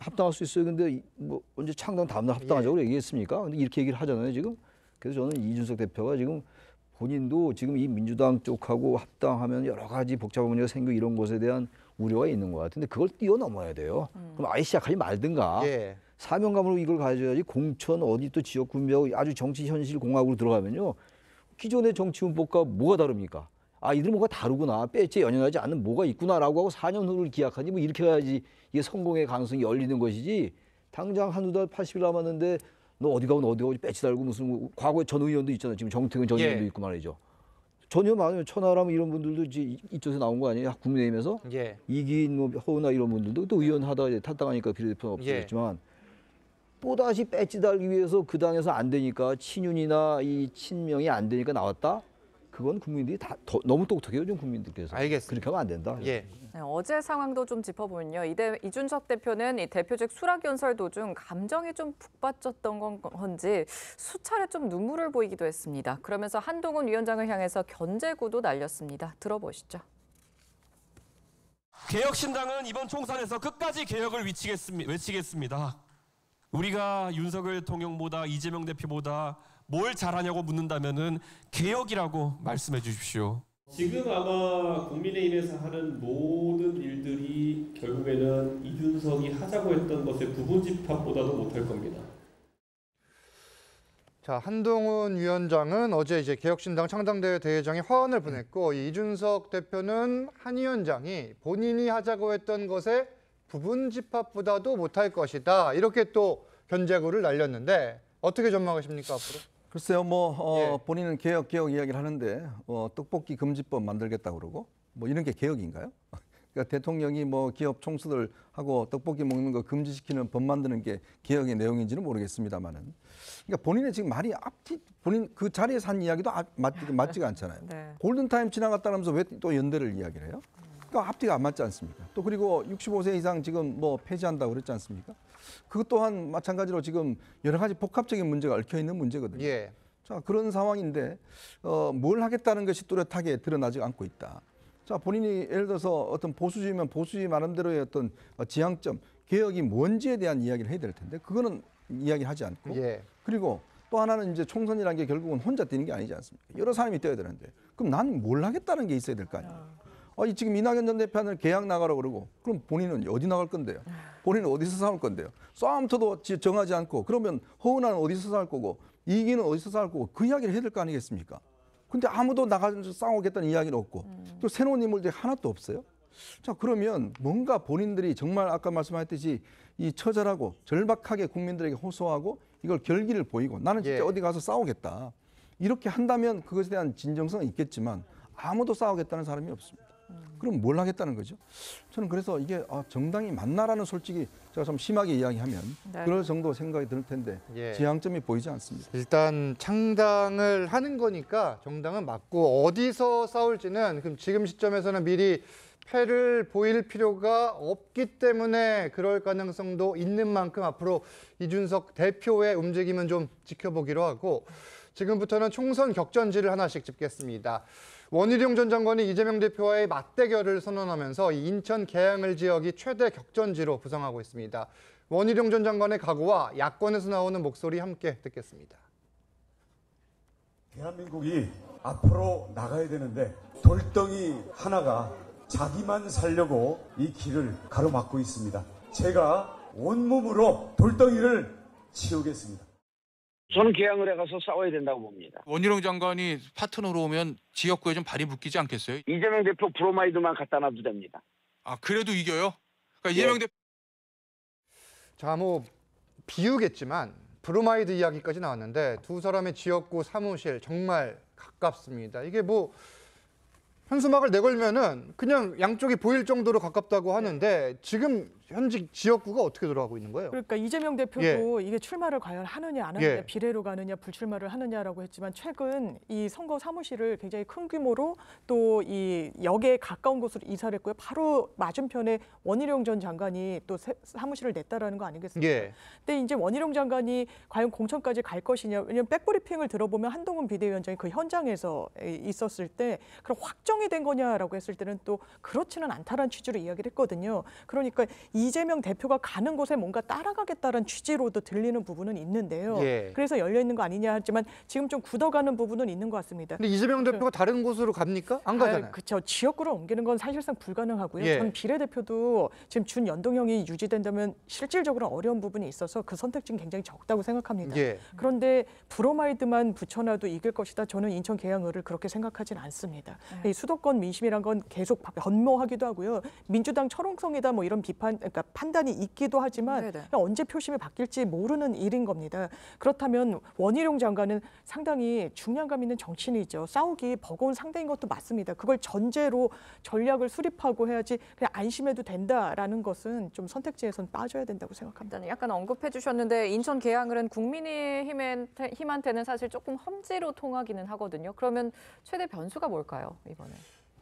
합당할 수 있어요. 근데 뭐 언제 창당 다음날 합당하자고 예. 얘기했습니까? 근데 이렇게 얘기를 하잖아요, 지금. 그래서 저는 이준석 대표가 지금 본인도 지금 이 민주당 쪽하고 합당하면 여러 가지 복잡한 문제가 생겨 이런 것에 대한 우려가 있는 것 같은데 그걸 뛰어넘어야 돼요. 음. 그럼 아예 시작하지 말든가. 예. 사명감으로 이걸 가져야지 공천 어디 또 지역 군비하고 아주 정치 현실 공학으로 들어가면요. 기존의 정치 문법과 뭐가 다릅니까? 아, 이들 뭐가 다르구나. 배지 연연하지 않는 뭐가 있구나라고 하고 4년 후를 기약하지 뭐 이렇게 해야지 이게 성공의 가능성이 열리는 것이지 당장 한두 달 80일 남았는데 너 어디 가고 너 어디 가고 배치 달고 무슨 과거에 전 의원도 있잖아요. 지금 정태근 전 예. 의원도 있고 말이죠. 전혀 많아면 천하람 이런 분들도 이제 이쪽에서 나온 거 아니에요? 국민의힘에서 예. 이기인, 뭐 허은아 이런 분들도 또 의원하다 탈당하니까 비례대표 없어졌지만 예. 또다시 배지 달기 위해서 그 당에서 안 되니까 친윤이나 이 친명이 안 되니까 나왔다. 그건 국민들이 다 더, 너무 똑똑해요, 좀 국민들께서. 알겠습니다. 그렇게 하면 안 된다. 예. 네, 어제 상황도 좀 짚어보면요. 이대, 이준석 대표는 이 대표직 수락 연설 도중 감정이 좀 북받쳤던 건지 수차례 좀 눈물을 보이기도 했습니다. 그러면서 한동훈 위원장을 향해서 견제구도 날렸습니다. 들어보시죠. 개혁신당은 이번 총선에서 끝까지 개혁을 외치겠습니다. 우리가 윤석열 대통령보다 이재명 대표보다 뭘 잘하냐고 묻는다면은 개혁이라고 말씀해 주십시오. 지금 아마 국민의힘에서 하는 모든 일들이 결국에는 이준석이 하자고 했던 것의 부분 집합보다도 못할 겁니다. 자, 한동훈 위원장은 어제 이제 개혁신당 창당대회 대회장이 화환을 보냈고 이준석 대표는 한 위원장이 본인이 하자고 했던 것에 부분 집합보다도 못할 것이다. 이렇게 또 견제구를 날렸는데 어떻게 전망하십니까 앞으로? 글쎄요, 뭐 어, 예. 본인은 개혁 개혁 이야기를 하는데 어, 떡볶이 금지법 만들겠다 그러고 뭐 이런 게 개혁인가요? <laughs> 그러니까 대통령이 뭐 기업 총수들하고 떡볶이 먹는 거 금지시키는 법 만드는 게 개혁의 내용인지는 모르겠습니다만은 그러니까 본인의 지금 말이 앞뒤 본인 그 자리에 산 이야기도 아, 맞, 맞지가 않잖아요. 네. 골든타임 지나갔다면서 왜 또 연대를 이야기를 해요? 그러니까 앞뒤가 안 맞지 않습니까? 또 그리고 65세 이상 지금 뭐 폐지한다고 그랬지 않습니까? 그것 또한 마찬가지로 지금 여러 가지 복합적인 문제가 얽혀 있는 문제거든요. 예. 자 그런 상황인데 어, 뭘 하겠다는 것이 뚜렷하게 드러나지 않고 있다. 자 본인이 예를 들어서 어떤 보수주의면 보수주의 나름대로의 어떤 지향점 개혁이 뭔지에 대한 이야기를 해야 될 텐데 그거는 이야기하지 않고 예. 그리고 또 하나는 이제 총선이라는 게 결국은 혼자 뛰는 게 아니지 않습니까? 여러 사람이 뛰어야 되는데 그럼 난 뭘 하겠다는 게 있어야 될 거 아니에요. 아. 아니 지금 이낙연 전 대표는 계약 나가라고 그러고 그럼 본인은 어디 나갈 건데요? 본인은 어디서 싸울 건데요? 싸움터도 정하지 않고 그러면 허은아는 어디서 싸울 거고 이기는 어디서 싸울 거고 그 이야기를 해야 될 거 아니겠습니까? 근데 아무도 나가서 싸우겠다는 이야기는 없고 음. 또 새로운 인물들이 하나도 없어요. 자 그러면 뭔가 본인들이 정말 아까 말씀하셨듯이 이 처절하고 절박하게 국민들에게 호소하고 이걸 결기를 보이고 나는 진짜 예. 어디 가서 싸우겠다 이렇게 한다면 그것에 대한 진정성은 있겠지만 아무도 싸우겠다는 사람이 없습니다. 그럼 뭘 하겠다는 거죠? 저는 그래서 이게 아, 정당이 맞나라는 솔직히 제가 좀 심하게 이야기하면 네. 그럴 정도 생각이 들 텐데 예. 지향점이 보이지 않습니다. 일단 창당을 하는 거니까 정당은 맞고 어디서 싸울지는 그럼 지금 시점에서는 미리 패를 보일 필요가 없기 때문에 그럴 가능성도 있는 만큼 앞으로 이준석 대표의 움직임은 좀 지켜보기로 하고 지금부터는 총선 격전지를 하나씩 짚겠습니다. 원희룡 전 장관이 이재명 대표와의 맞대결을 선언하면서 인천 계양을 지역이 최대 격전지로 부상하고 있습니다. 원희룡 전 장관의 각오와 야권에서 나오는 목소리 함께 듣겠습니다. 대한민국이 앞으로 나가야 되는데 돌덩이 하나가 자기만 살려고 이 길을 가로막고 있습니다. 제가 온몸으로 돌덩이를 치우겠습니다. 저는 개항을 해가서 싸워야 된다고 봅니다. 원희룡 장관이 파트너로 오면 지역구에 좀 발이 묶이지 않겠어요? 이재명 대표 브로마이드만 갖다 놔도 됩니다. 아 그래도 이겨요? 그러니까 이재명 네. 대표 자, 뭐 비유겠지만 브로마이드 이야기까지 나왔는데 두 사람의 지역구 사무실 정말 가깝습니다. 이게 뭐 현수막을 내걸면은 그냥 양쪽이 보일 정도로 가깝다고 하는데 지금 현직 지역구가 어떻게 돌아가고 있는 거예요? 그러니까 이재명 대표도 예. 이게 출마를 과연 하느냐 안 하느냐 예. 비례로 가느냐 불출마를 하느냐라고 했지만 최근 이 선거 사무실을 굉장히 큰 규모로 또 이 역에 가까운 곳으로 이사를 했고요. 바로 맞은편에 원희룡 전 장관이 또 사무실을 냈다라는 거 아니겠습니까? 예. 근데 이제 원희룡 장관이 과연 공천까지 갈 것이냐 왜냐하면 백브리핑을 들어보면 한동훈 비대위원장이 그 현장에서 있었을 때 그럼 확정이 된 거냐라고 했을 때는 또 그렇지는 않다라는 취지로 이야기를 했거든요. 그러니까 이재명 대표가 가는 곳에 뭔가 따라가겠다는 취지로도 들리는 부분은 있는데요. 예. 그래서 열려 있는 거 아니냐 하지만 지금 좀 굳어가는 부분은 있는 것 같습니다. 근데 이재명 네. 대표가 다른 곳으로 갑니까? 안 가잖아요. 그렇죠. 지역구로 옮기는 건 사실상 불가능하고요. 예. 전 비례대표도 지금 준연동형이 유지된다면 실질적으로 어려운 부분이 있어서 그 선택지는 굉장히 적다고 생각합니다. 예. 그런데 브로마이드만 붙여놔도 이길 것이다. 저는 인천 계양을 그렇게 생각하진 않습니다. 예. 수도권 민심이란 건 계속 변모하기도 하고요. 민주당 철옹성이다 뭐 이런 비판 그러니까 판단이 있기도 하지만 언제 표심이 바뀔지 모르는 일인 겁니다. 그렇다면 원희룡 장관은 상당히 중량감 있는 정치인이죠. 싸우기 버거운 상대인 것도 맞습니다. 그걸 전제로 전략을 수립하고 해야지 그냥 안심해도 된다라는 것은 좀 선택지에선 빠져야 된다고 생각합니다. 약간 언급해 주셨는데 인천 개항은 국민의힘한테는 사실 조금 험지로 통하기는 하거든요. 그러면 최대 변수가 뭘까요, 이번에?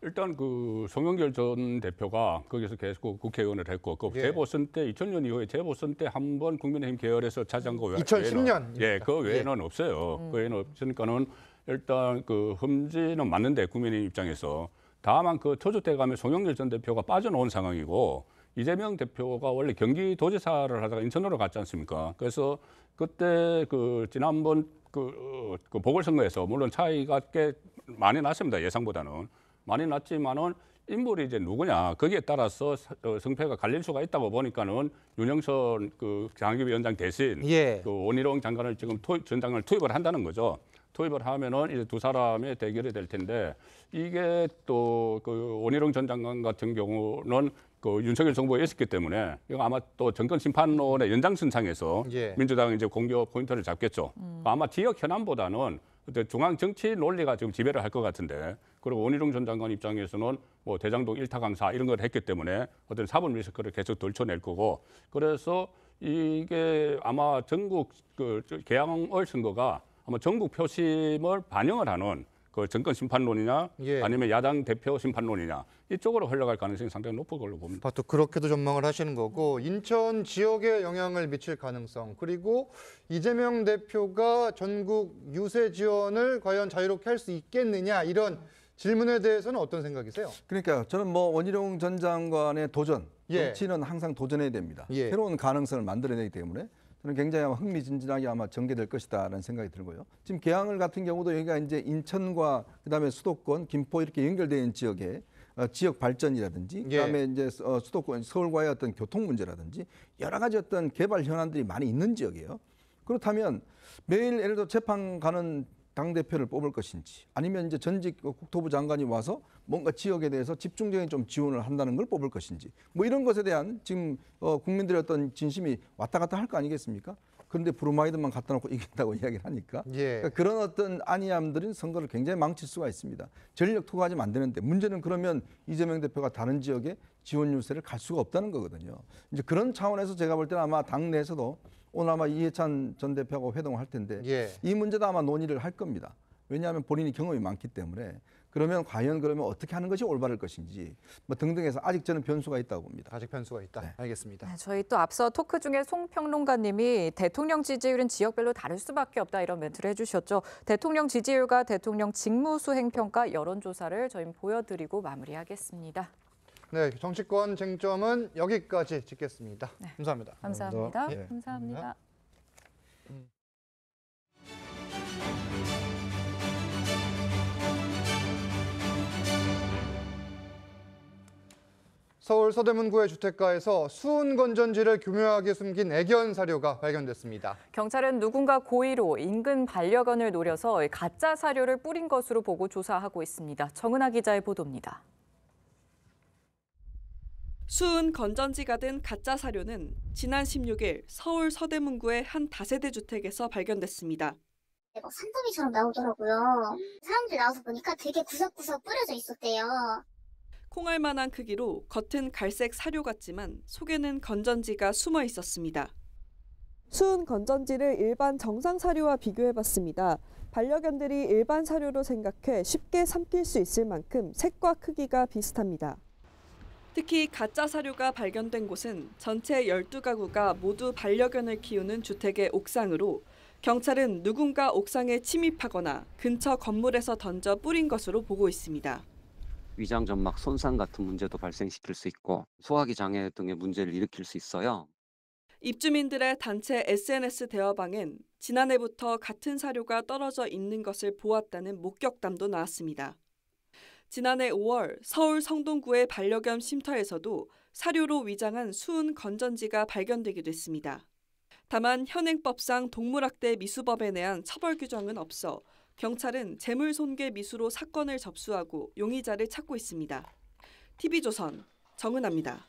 일단 그 송영길 전 대표가 거기서 계속 국회의원을 했고 그 예. 재보선 때 2000년 이후에 재보선 때 한 번 국민의힘 계열에서 찾아간 거 외, 2010년 예, 그 예. 외에는 예. 없어요. 음. 그 외에는 없으니까는 일단 그 흠지는 맞는데 국민의힘 입장에서 다만 그 토조 때 가면 송영길 전 대표가 빠져나온 상황이고 이재명 대표가 원래 경기도지사를 하다가 인천으로 갔지 않습니까? 그래서 그때 그 지난번 그, 어, 그 보궐선거에서 물론 차이가 꽤 많이 났습니다 예상보다는. 많이 났지만은 인물이 이제 누구냐 거기에 따라서 어, 성패가 갈릴 수가 있다고 보니까는 윤영선 그 장기위원장 대신 예. 그 원희룡 장관을 지금 투, 전장을 투입을 한다는 거죠. 투입을 하면은 이제 두 사람의 대결이 될 텐데 이게 또그 원희룡 전 장관 같은 경우는 그 윤석열 정부에 있었기 때문에 이거 아마 또 정권 심판론의 연장선상에서 예. 민주당 이제 공격 포인트를 잡겠죠. 음. 아마 지역 현안보다는 중앙 정치 논리가 지금 지배를 할 것 같은데 그리고 원희룡 전 장관 입장에서는 뭐 대장동 일타 강사 이런 걸 했기 때문에 어떤 사법 리스크를 계속 떨쳐낼 거고 그래서 이게 아마 전국 그 개항을 선거가 아마 전국 표심을 반영을 하는 그 정권 심판론이냐 예. 아니면 야당 대표 심판론이냐 이쪽으로 흘러갈 가능성이 상당히 높을 걸로 봅니다. 또 그렇게도 전망을 하시는 거고 인천 지역에 영향을 미칠 가능성 그리고 이재명 대표가 전국 유세 지원을 과연 자유롭게 할 수 있겠느냐 이런 질문에 대해서는 어떤 생각이세요? 그러니까 저는 뭐 원희룡 전 장관의 도전, 예. 정치는 항상 도전해야 됩니다. 예. 새로운 가능성을 만들어내기 때문에 저는 굉장히 아마 흥미진진하게 아마 전개될 것이다라는 생각이 들고요. 지금 개항을 같은 경우도 여기가 이제 인천과 그다음에 수도권, 김포 이렇게 연결되 지역에 어, 지역 발전이라든지 예. 그다음에 예. 이제 어, 수도권 서울과의 어떤 교통 문제라든지 여러 가지 어떤 개발 현안들이 많이 있는 지역이에요. 그렇다면 매일 예를 들어 재판 가는 당 대표를 뽑을 것인지 아니면 이제 전직 국토부 장관이 와서 뭔가 지역에 대해서 집중적인 좀 지원을 한다는 걸 뽑을 것인지 뭐 이런 것에 대한 지금 어, 국민들의 어떤 진심이 왔다 갔다 할 거 아니겠습니까? 그런데 브루마이드만 갖다 놓고 <laughs> 이긴다고 이야기를 하니까 예. 그러니까 그런 어떤 아니함들은 선거를 굉장히 망칠 수가 있습니다. 전력 투과하지면 안 되는데 문제는 그러면 이재명 대표가 다른 지역에 지원 유세를 갈 수가 없다는 거거든요. 이제 그런 차원에서 제가 볼 때는 아마 당내에서도 오늘 아마 이해찬 전 대표하고 회동을 할 텐데 예. 이 문제도 아마 논의를 할 겁니다. 왜냐하면 본인이 경험이 많기 때문에 그러면 과연 그러면 어떻게 하는 것이 올바를 것인지 뭐 등등해서 아직 저는 변수가 있다고 봅니다. 아직 변수가 있다. 네. 알겠습니다. 네, 저희 또 앞서 토크 중에 송평론가님이 대통령 지지율은 지역별로 다를 수밖에 없다 이런 멘트를 해주셨죠. 대통령 지지율과 대통령 직무수행 평가 여론조사를 저희 보여드리고 마무리하겠습니다. 네, 정치권 쟁점은 여기까지 짓겠습니다. 네. 감사합니다. 감사합니다. 감사합니다. 예. 감사합니다. 음. 서울 서대문구의 주택가에서 수은 건전지를 교묘하게 숨긴 애견 사료가 발견됐습니다. 경찰은 누군가 고의로 인근 반려견을 노려서 가짜 사료를 뿌린 것으로 보고 조사하고 있습니다. 정은아 기자의 보도입니다. 수은 건전지가 든 가짜 사료는 지난 16일 서울 서대문구의 한 다세대 주택에서 발견됐습니다. 막 네, 뭐 산더미처럼 나오더라고요. 사람들 나와서 보니까 되게 구석구석 뿌려져 있었대요. 콩알 만한 크기로 겉은 갈색 사료 같지만 속에는 건전지가 숨어 있었습니다. 수은 건전지를 일반 정상 사료와 비교해봤습니다. 반려견들이 일반 사료로 생각해 쉽게 삼킬 수 있을 만큼 색과 크기가 비슷합니다. 특히 가짜 사료가 발견된 곳은 전체 12가구가 모두 반려견을 키우는 주택의 옥상으로 경찰은 누군가 옥상에 침입하거나 근처 건물에서 던져 뿌린 것으로 보고 있습니다. 위장 점막 손상 같은 문제도 발생시킬 수 있고 소화기 장애 등의 문제를 일으킬 수 있어요. 입주민들의 단체 SNS 대화방엔 지난해부터 같은 사료가 떨어져 있는 것을 보았다는 목격담도 나왔습니다. 지난해 5월 서울 성동구의 반려견 쉼터에서도 사료로 위장한 수은 건전지가 발견되기도 했습니다. 다만 현행법상 동물학대 미수법에 대한 처벌 규정은 없어 경찰은 재물손괴 미수로 사건을 접수하고 용의자를 찾고 있습니다. TV조선 정은아니다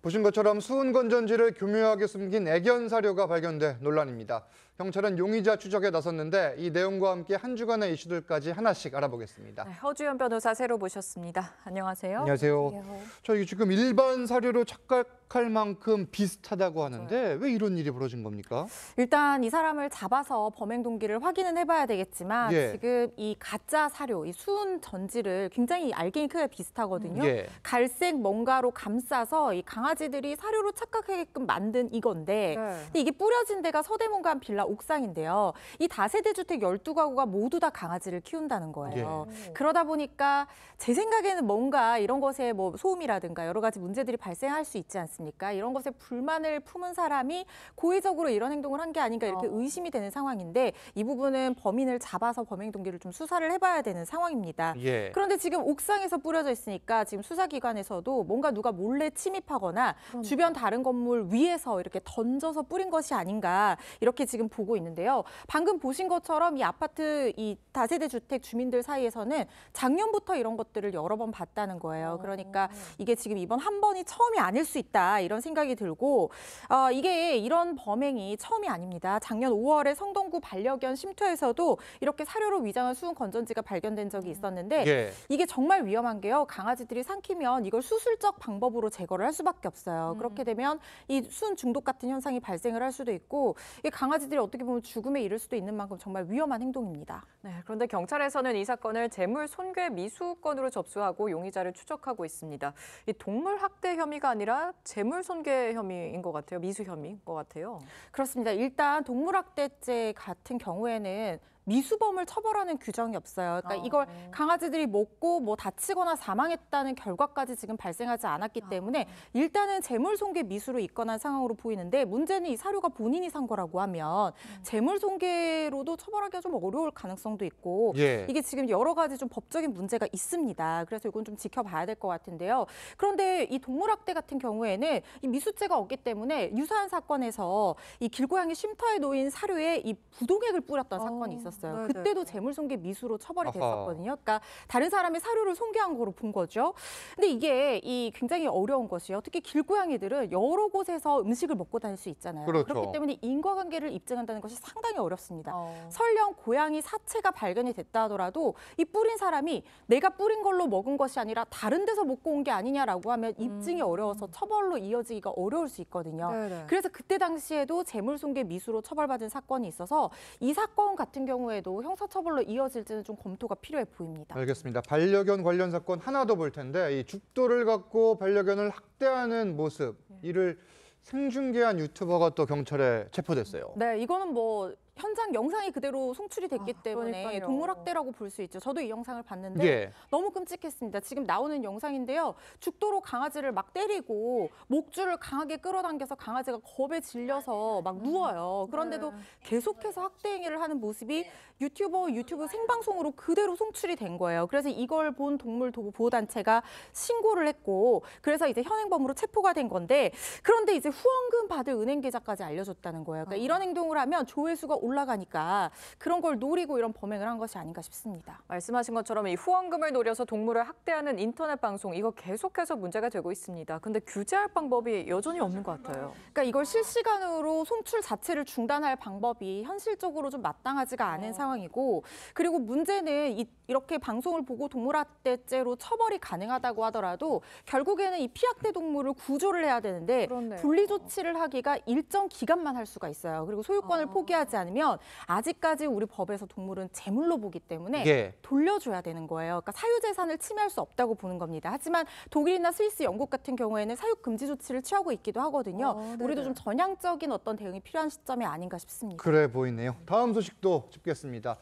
보신 것처럼 수은 건전지를 교묘하게 숨긴 애견 사료가 발견돼 논란입니다. 경찰은 용의자 추적에 나섰는데 이 내용과 함께 한 주간의 이슈들까지 하나씩 알아보겠습니다. 네, 허주연 변호사 새로 모셨습니다. 안녕하세요. 안녕하세요. 안녕하세요. 저 지금 일반 사례로 착각할 만큼 비슷하다고 하는데 네. 왜 이런 일이 벌어진 겁니까? 일단 이 사람을 잡아서 범행 동기를 확인은 해봐야 되겠지만 예. 지금 이 가짜 사료, 이 수은 전지를 굉장히 알갱이 크게 비슷하거든요. 예. 갈색 뭔가로 감싸서 이 강아지들이 사료로 착각하게끔 만든 이건데 네. 이게 뿌려진 데가 서대문과 빌라 빌라 옥상인데요. 이 다세대 주택 12가구가 모두 다 강아지를 키운다는 거예요. 예. 그러다 보니까 제 생각에는 뭔가 이런 것에 뭐 소음이라든가 여러 가지 문제들이 발생할 수 있지 않습니까? 이런 것에 불만을 품은 사람이 고의적으로 이런 행동을 한 게 아닌가 이렇게 어. 의심이 되는 상황인데 이 부분은 범인을 잡아서 범행 동기를 좀 수사를 해봐야 되는 상황입니다. 예. 그런데 지금 옥상에서 뿌려져 있으니까 지금 수사기관에서도 뭔가 누가 몰래 침입하거나 그러니까. 주변 다른 건물 위에서 이렇게 던져서 뿌린 것이 아닌가 이렇게 지금 보고 있는데요. 방금 보신 것처럼 이 아파트 이 다세대 주택 주민들 사이에서는 작년부터 이런 것들을 여러 번 봤다는 거예요. 어. 그러니까 이게 지금 이번 한 번이 처음이 아닐 수 있다 이런 생각이 들고 어, 이게 이런 범행이 처음이 아닙니다. 작년 5월에 성동구 반려견 쉼터에서도 이렇게 사료로 위장한 수은 건전지가 발견된 적이 음. 있었는데 예. 이게 정말 위험한 게요. 강아지들이 삼키면 이걸 수술적 방법으로 제거를 할 수밖에 없어요. 음. 그렇게 되면 이 수은 중독 같은 현상이 발생을 할 수도 있고 이 강아지들이 어떻게 보면 죽음에 이를 수도 있는 만큼 정말 위험한 행동입니다. 네, 그런데 경찰에서는 이 사건을 재물 손괴 미수건으로 접수하고 용의자를 추적하고 있습니다. 이 동물 학대 혐의가 아니라 재물 손괴 혐의인 것 같아요. 미수 혐의인 것 같아요. 그렇습니다. 일단 동물 학대죄 같은 경우에는 미수범을 처벌하는 규정이 없어요. 그러니까 어. 이걸 네. 강아지들이 먹고 뭐 다치거나 사망했다는 결과까지 지금 발생하지 않았기 아, 때문에 네. 일단은 재물손괴 미수로 입건한 상황으로 보이는데 문제는 이 사료가 본인이 산 거라고 하면 음. 재물손괴로도 처벌하기가 좀 어려울 가능성도 있고 예. 이게 지금 여러 가지 좀 법적인 문제가 있습니다. 그래서 이건 좀 지켜봐야 될 것 같은데요. 그런데 이 동물학대 같은 경우에는 이 미수죄가 없기 때문에 유사한 사건에서 이 길고양이 쉼터에 놓인 사료에 이 부동액을 뿌렸던 어. 사건이 있었어요. 하셨어요. 네네. 그때도 네, 네. 재물손괴 미수로 처벌이 아하. 됐었거든요. 그러니까 다른 사람의 사료를 손괴한 거로 본 거죠. 근데 이게 이 굉장히 어려운 것이요. 특히 길고양이들은 여러 곳에서 음식을 먹고 다닐 수 있잖아요. 그렇죠. 그렇기 때문에 인과관계를 입증한다는 것이 상당히 어렵습니다. 어. 설령 고양이 사체가 발견이 됐다 하더라도 이 뿌린 사람이 내가 뿌린 걸로 먹은 것이 아니라 다른 데서 먹고 온 게 아니냐라고 하면 음. 입증이 음. 어려워서 처벌로 이어지기가 어려울 수 있거든요. 네네. 네. 그래서 그때 당시에도 재물손괴 미수로 처벌받은 사건이 있어서 이 사건 같은 경우 경우에도 형사처벌로 이어질지는 좀 검토가 필요해 보입니다. 알겠습니다. 반려견 관련 사건 하나 더 볼 텐데 이 죽도를 갖고 반려견을 학대하는 모습 네. 이를 생중계한 유튜버가 또 경찰에 체포됐어요. 네, 이거는 뭐 현장 영상이 그대로 송출이 됐기 아, 때문에 동물학대라고 볼 수 있죠. 저도 이 영상을 봤는데 예. 너무 끔찍했습니다. 지금 나오는 영상인데요. 죽도록 강아지를 막 때리고 목줄을 강하게 끌어당겨서 강아지가 겁에 질려서 막 아, 누워요. 그런데도 네. 계속해서 학대 행위를 하는 모습이 네. 유튜버 유튜브 생방송으로 그대로 송출이 된 거예요. 그래서 이걸 본 동물 보호 단체가 신고를 했고 그래서 이제 현행범으로 체포가 된 건데 그런데 이제 후원금 받을 은행 계좌까지 알려줬다는 거예요. 그러니까 아. 이런 행동을 하면 조회수가 올라가니까 그런 걸 노리고 이런 범행을 한 것이 아닌가 싶습니다. 말씀하신 것처럼 이 후원금을 노려서 동물을 학대하는 인터넷 방송 이거 계속해서 문제가 되고 있습니다. 근데 규제할 방법이 여전히 없는 것 같아요. 그러니까 이걸 실시간으로 송출 자체를 중단할 방법이 현실적으로 좀 마땅하지가 않은 어. 상황이고 그리고 문제는 이, 이렇게 방송을 보고 동물학대죄로 처벌이 가능하다고 하더라도 결국에는 이 피학대 동물을 구조를 해야 되는데 그렇네요. 분리 조치를 하기가 일정 기간만 할 수가 있어요. 그리고 소유권을 어. 포기하지 않으면 않으면 아직까지 우리 법에서 동물은 재물로 보기 때문에 예. 돌려줘야 되는 거예요. 그러니까 사유재산을 침해할 수 없다고 보는 겁니다. 하지만 독일이나 스위스, 영국 같은 경우에는 사육 금지 조치를 취하고 있기도 하거든요. 어, 우리도 좀 전향적인 어떤 대응이 필요한 시점이 아닌가 싶습니다. 그래 보이네요. 다음 소식도 짚겠습니다.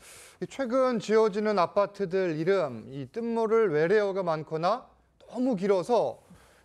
최근 지어지는 아파트들 이름 이 뜻모를 외래어가 많거나 너무 길어서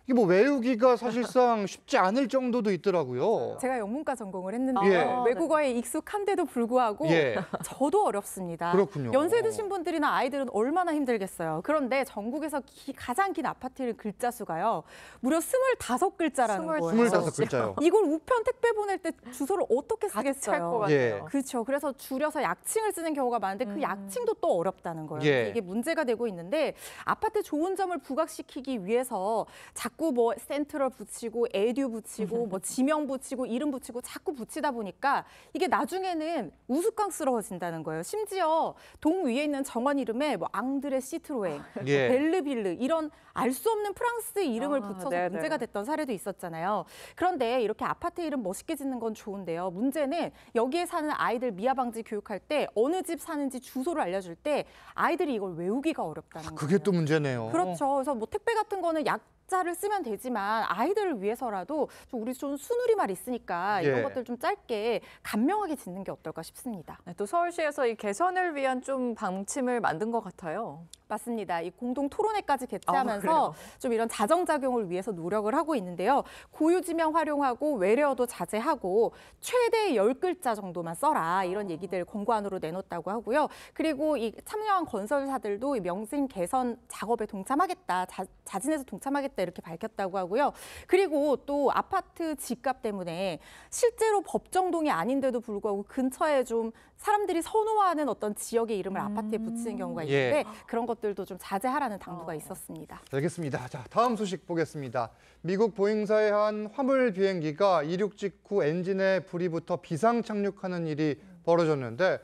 이게 뭐 외우기가 사실상 <laughs> 쉽지 않을 정도도 있더라고요. 제가 영문과 전공을 했는데요. 예. 외국어에 익숙한데도 불구하고 예. 저도 어렵습니다. 그렇군요. 연세 드신 분들이나 아이들은 얼마나 힘들겠어요. 그런데 전국에서 기, 가장 긴아파트를 글자 수가요. 무려 스물다섯 글자라는 거예요. 25글자요. <laughs> 이걸 우편 택배 보낼 때 주소를 어떻게 쓰겠어요. 예. 그렇죠. 그래서 줄여서 약칭을 쓰는 경우가 많은데 그 음. 약칭도 또 어렵다는 거예요. 예. 이게 문제가 되고 있는데 아파트 좋은 점을 부각시키기 위해서 작 자꾸 뭐 센트럴 붙이고 에듀 붙이고 뭐 <laughs> 지명 붙이고 이름 붙이고 자꾸 붙이다 보니까 이게 나중에는 우스꽝스러워진다는 거예요. 심지어 동 위에 있는 정원 이름에 뭐 앙드레 시트로엥, 아, 뭐 예. 벨르빌르 이런 알 수 없는 프랑스 이름을 아, 붙여서 네네. 문제가 네. 됐던 사례도 있었잖아요. 그런데 이렇게 아파트 이름 멋있게 짓는 건 좋은데요. 문제는 여기에 사는 아이들 미아 방지 교육할 때 어느 집 사는지 주소를 알려줄 때 아이들이 이걸 외우기가 어렵다는 아, 그게 거예요. 그또 문제네요. 그렇죠. 그래서 뭐 택배 같은 거는 약 박자를 쓰면 되지만 아이들을 위해서라도 좀 우리 좀 순우리말 있으니까 이런 예. 것들 좀 짧게 간명하게 짓는 게 어떨까 싶습니다. 네, 또 서울시에서 이 개선을 위한 좀 방침을 만든 것 같아요. 맞습니다. 이 공동 토론회까지 아, 개최하면서 아, 좀 이런 자정작용을 위해서 노력을 하고 있는데요. 고유지명 활용하고 외래어도 자제하고 최대 열글자 정도만 써라 이런 얘기들 공고안으로 내놓았다고 하고요. 그리고 이 참여한 건설사들도 이 명생 개선 작업에 동참하겠다, 자, 자진해서 동참하겠다 하겠다 이렇게 밝혔다고 하고요. 그리고 또 아파트 집값 때문에 실제로 법정동이 아닌데도 불구하고 근처에 좀 사람들이 선호하는 어떤 지역의 이름을 음... 아파트에 붙이는 음. 경우가 예. 있는데 예. 그런 것들도 좀 자제하라는 당부가 어... 있었습니다. 알겠습니다. 자, 다음 소식 보겠습니다. 미국 보잉사의 한 화물 비행기가 이륙 직후 엔진에 불이 붙어 비상 착륙하는 일이 벌어졌는데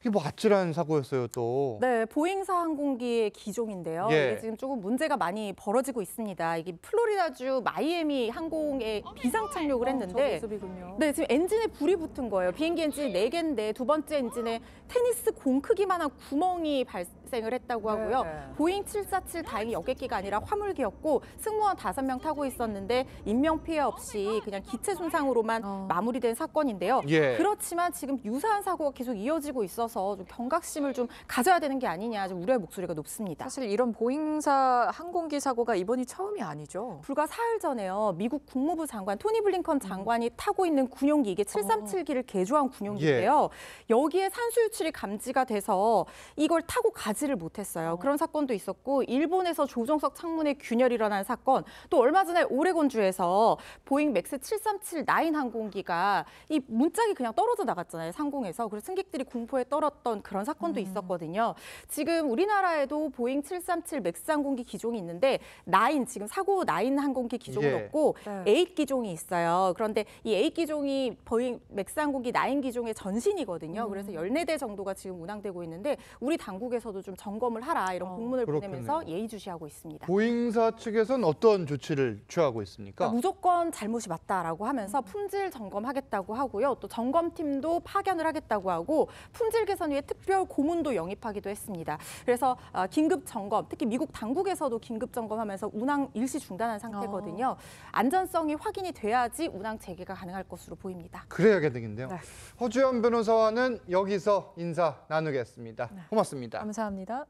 이게 뭐 아찔한 사고였어요 또. 네, 보잉사 항공기의 기종인데요. 예. 이게 지금 조금 문제가 많이 벌어지고 있습니다. 이게 플로리다주 마이애미 항공에 어? 비상 착륙을 어, 했는데 어, 네, 지금 엔진에 불이 붙은 거예요. 비행기 엔진 네개인데두 번째 엔진에 테니스 공 크기만한 구멍이 발생을 했다고 네. 하고요. 네, 네. 보잉 747 다행히 여객기가 아니라 화물기였고 승무원 다섯 명 타고 있었는데 인명 피해 없이 그냥 기체 손상으로만 어. 마무리된 사건인데요. 예. 그렇지만 지금 유사한 사고가 계속 이어지고 있어 있어서 좀 경각심을 좀 가져야 되는 게 아니냐 좀 우려의 목소리가 높습니다. 사실 이런 보잉사 항공기 사고가 이번이 처음이 아니죠. 불과 사흘 전에요. 미국 국무부 장관 토니 블링컨 장관이 음. 타고 있는 군용기 이게 737기를 어. 개조한 군용기인데요. 예. 여기에 산소 유출이 감지가 돼서 이걸 타고 가지를 못했어요. 어. 그런 사건도 있었고 일본에서 조종석 창문에 균열이 일어난 사건 또 얼마 전에 오레곤주에서 보잉 맥스 737 9 항공기가 이 문짝이 그냥 떨어져 나갔잖아요. 상공에서. 그래서 승객들이 공포에 떨어 떨었던 그런 사건도 음. 있었거든요. 지금 우리나라에도 보잉 737 맥스 항공기 기종이 있는데 나인 지금 사고 나인 항공기 기종은 예. 없고 네. 에잇 기종이 있어요. 그런데 이에 기종이 보잉 맥스 항공기 나인 기종의 전신이거든요. 음. 그래서 14대 정도가 지금 운항되고 있는데 우리 당국에서도 좀 점검을 하라 이런 어. 공문을 어, 보내면서 예의주시하고 있습니다. 보잉사 측에서는 어떤 조치를 취하고 있습니까? 그러니까 무조건 잘못이 맞다라고 하면서 음. 품질 점검하겠다고 하고요. 또 점검팀도 파견을 하겠다고 하고 품질 계산 위에 특별 고문도 영입하기도 했습니다. 그래서 어, 긴급 점검, 특히 미국 당국에서도 긴급 점검하면서 운항 일시 중단한 상태거든요. 어. 안전성이 확인이 돼야지 운항 재개가 가능할 것으로 보입니다. 그래야겠는데요. 네. 허주현 변호사와는 여기서 인사 나누겠습니다. 네. 고맙습니다. 감사합니다.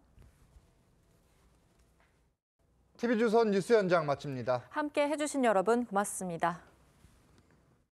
t v 주선 뉴스 현장 마칩니다. 함께 해주신 여러분 고맙습니다.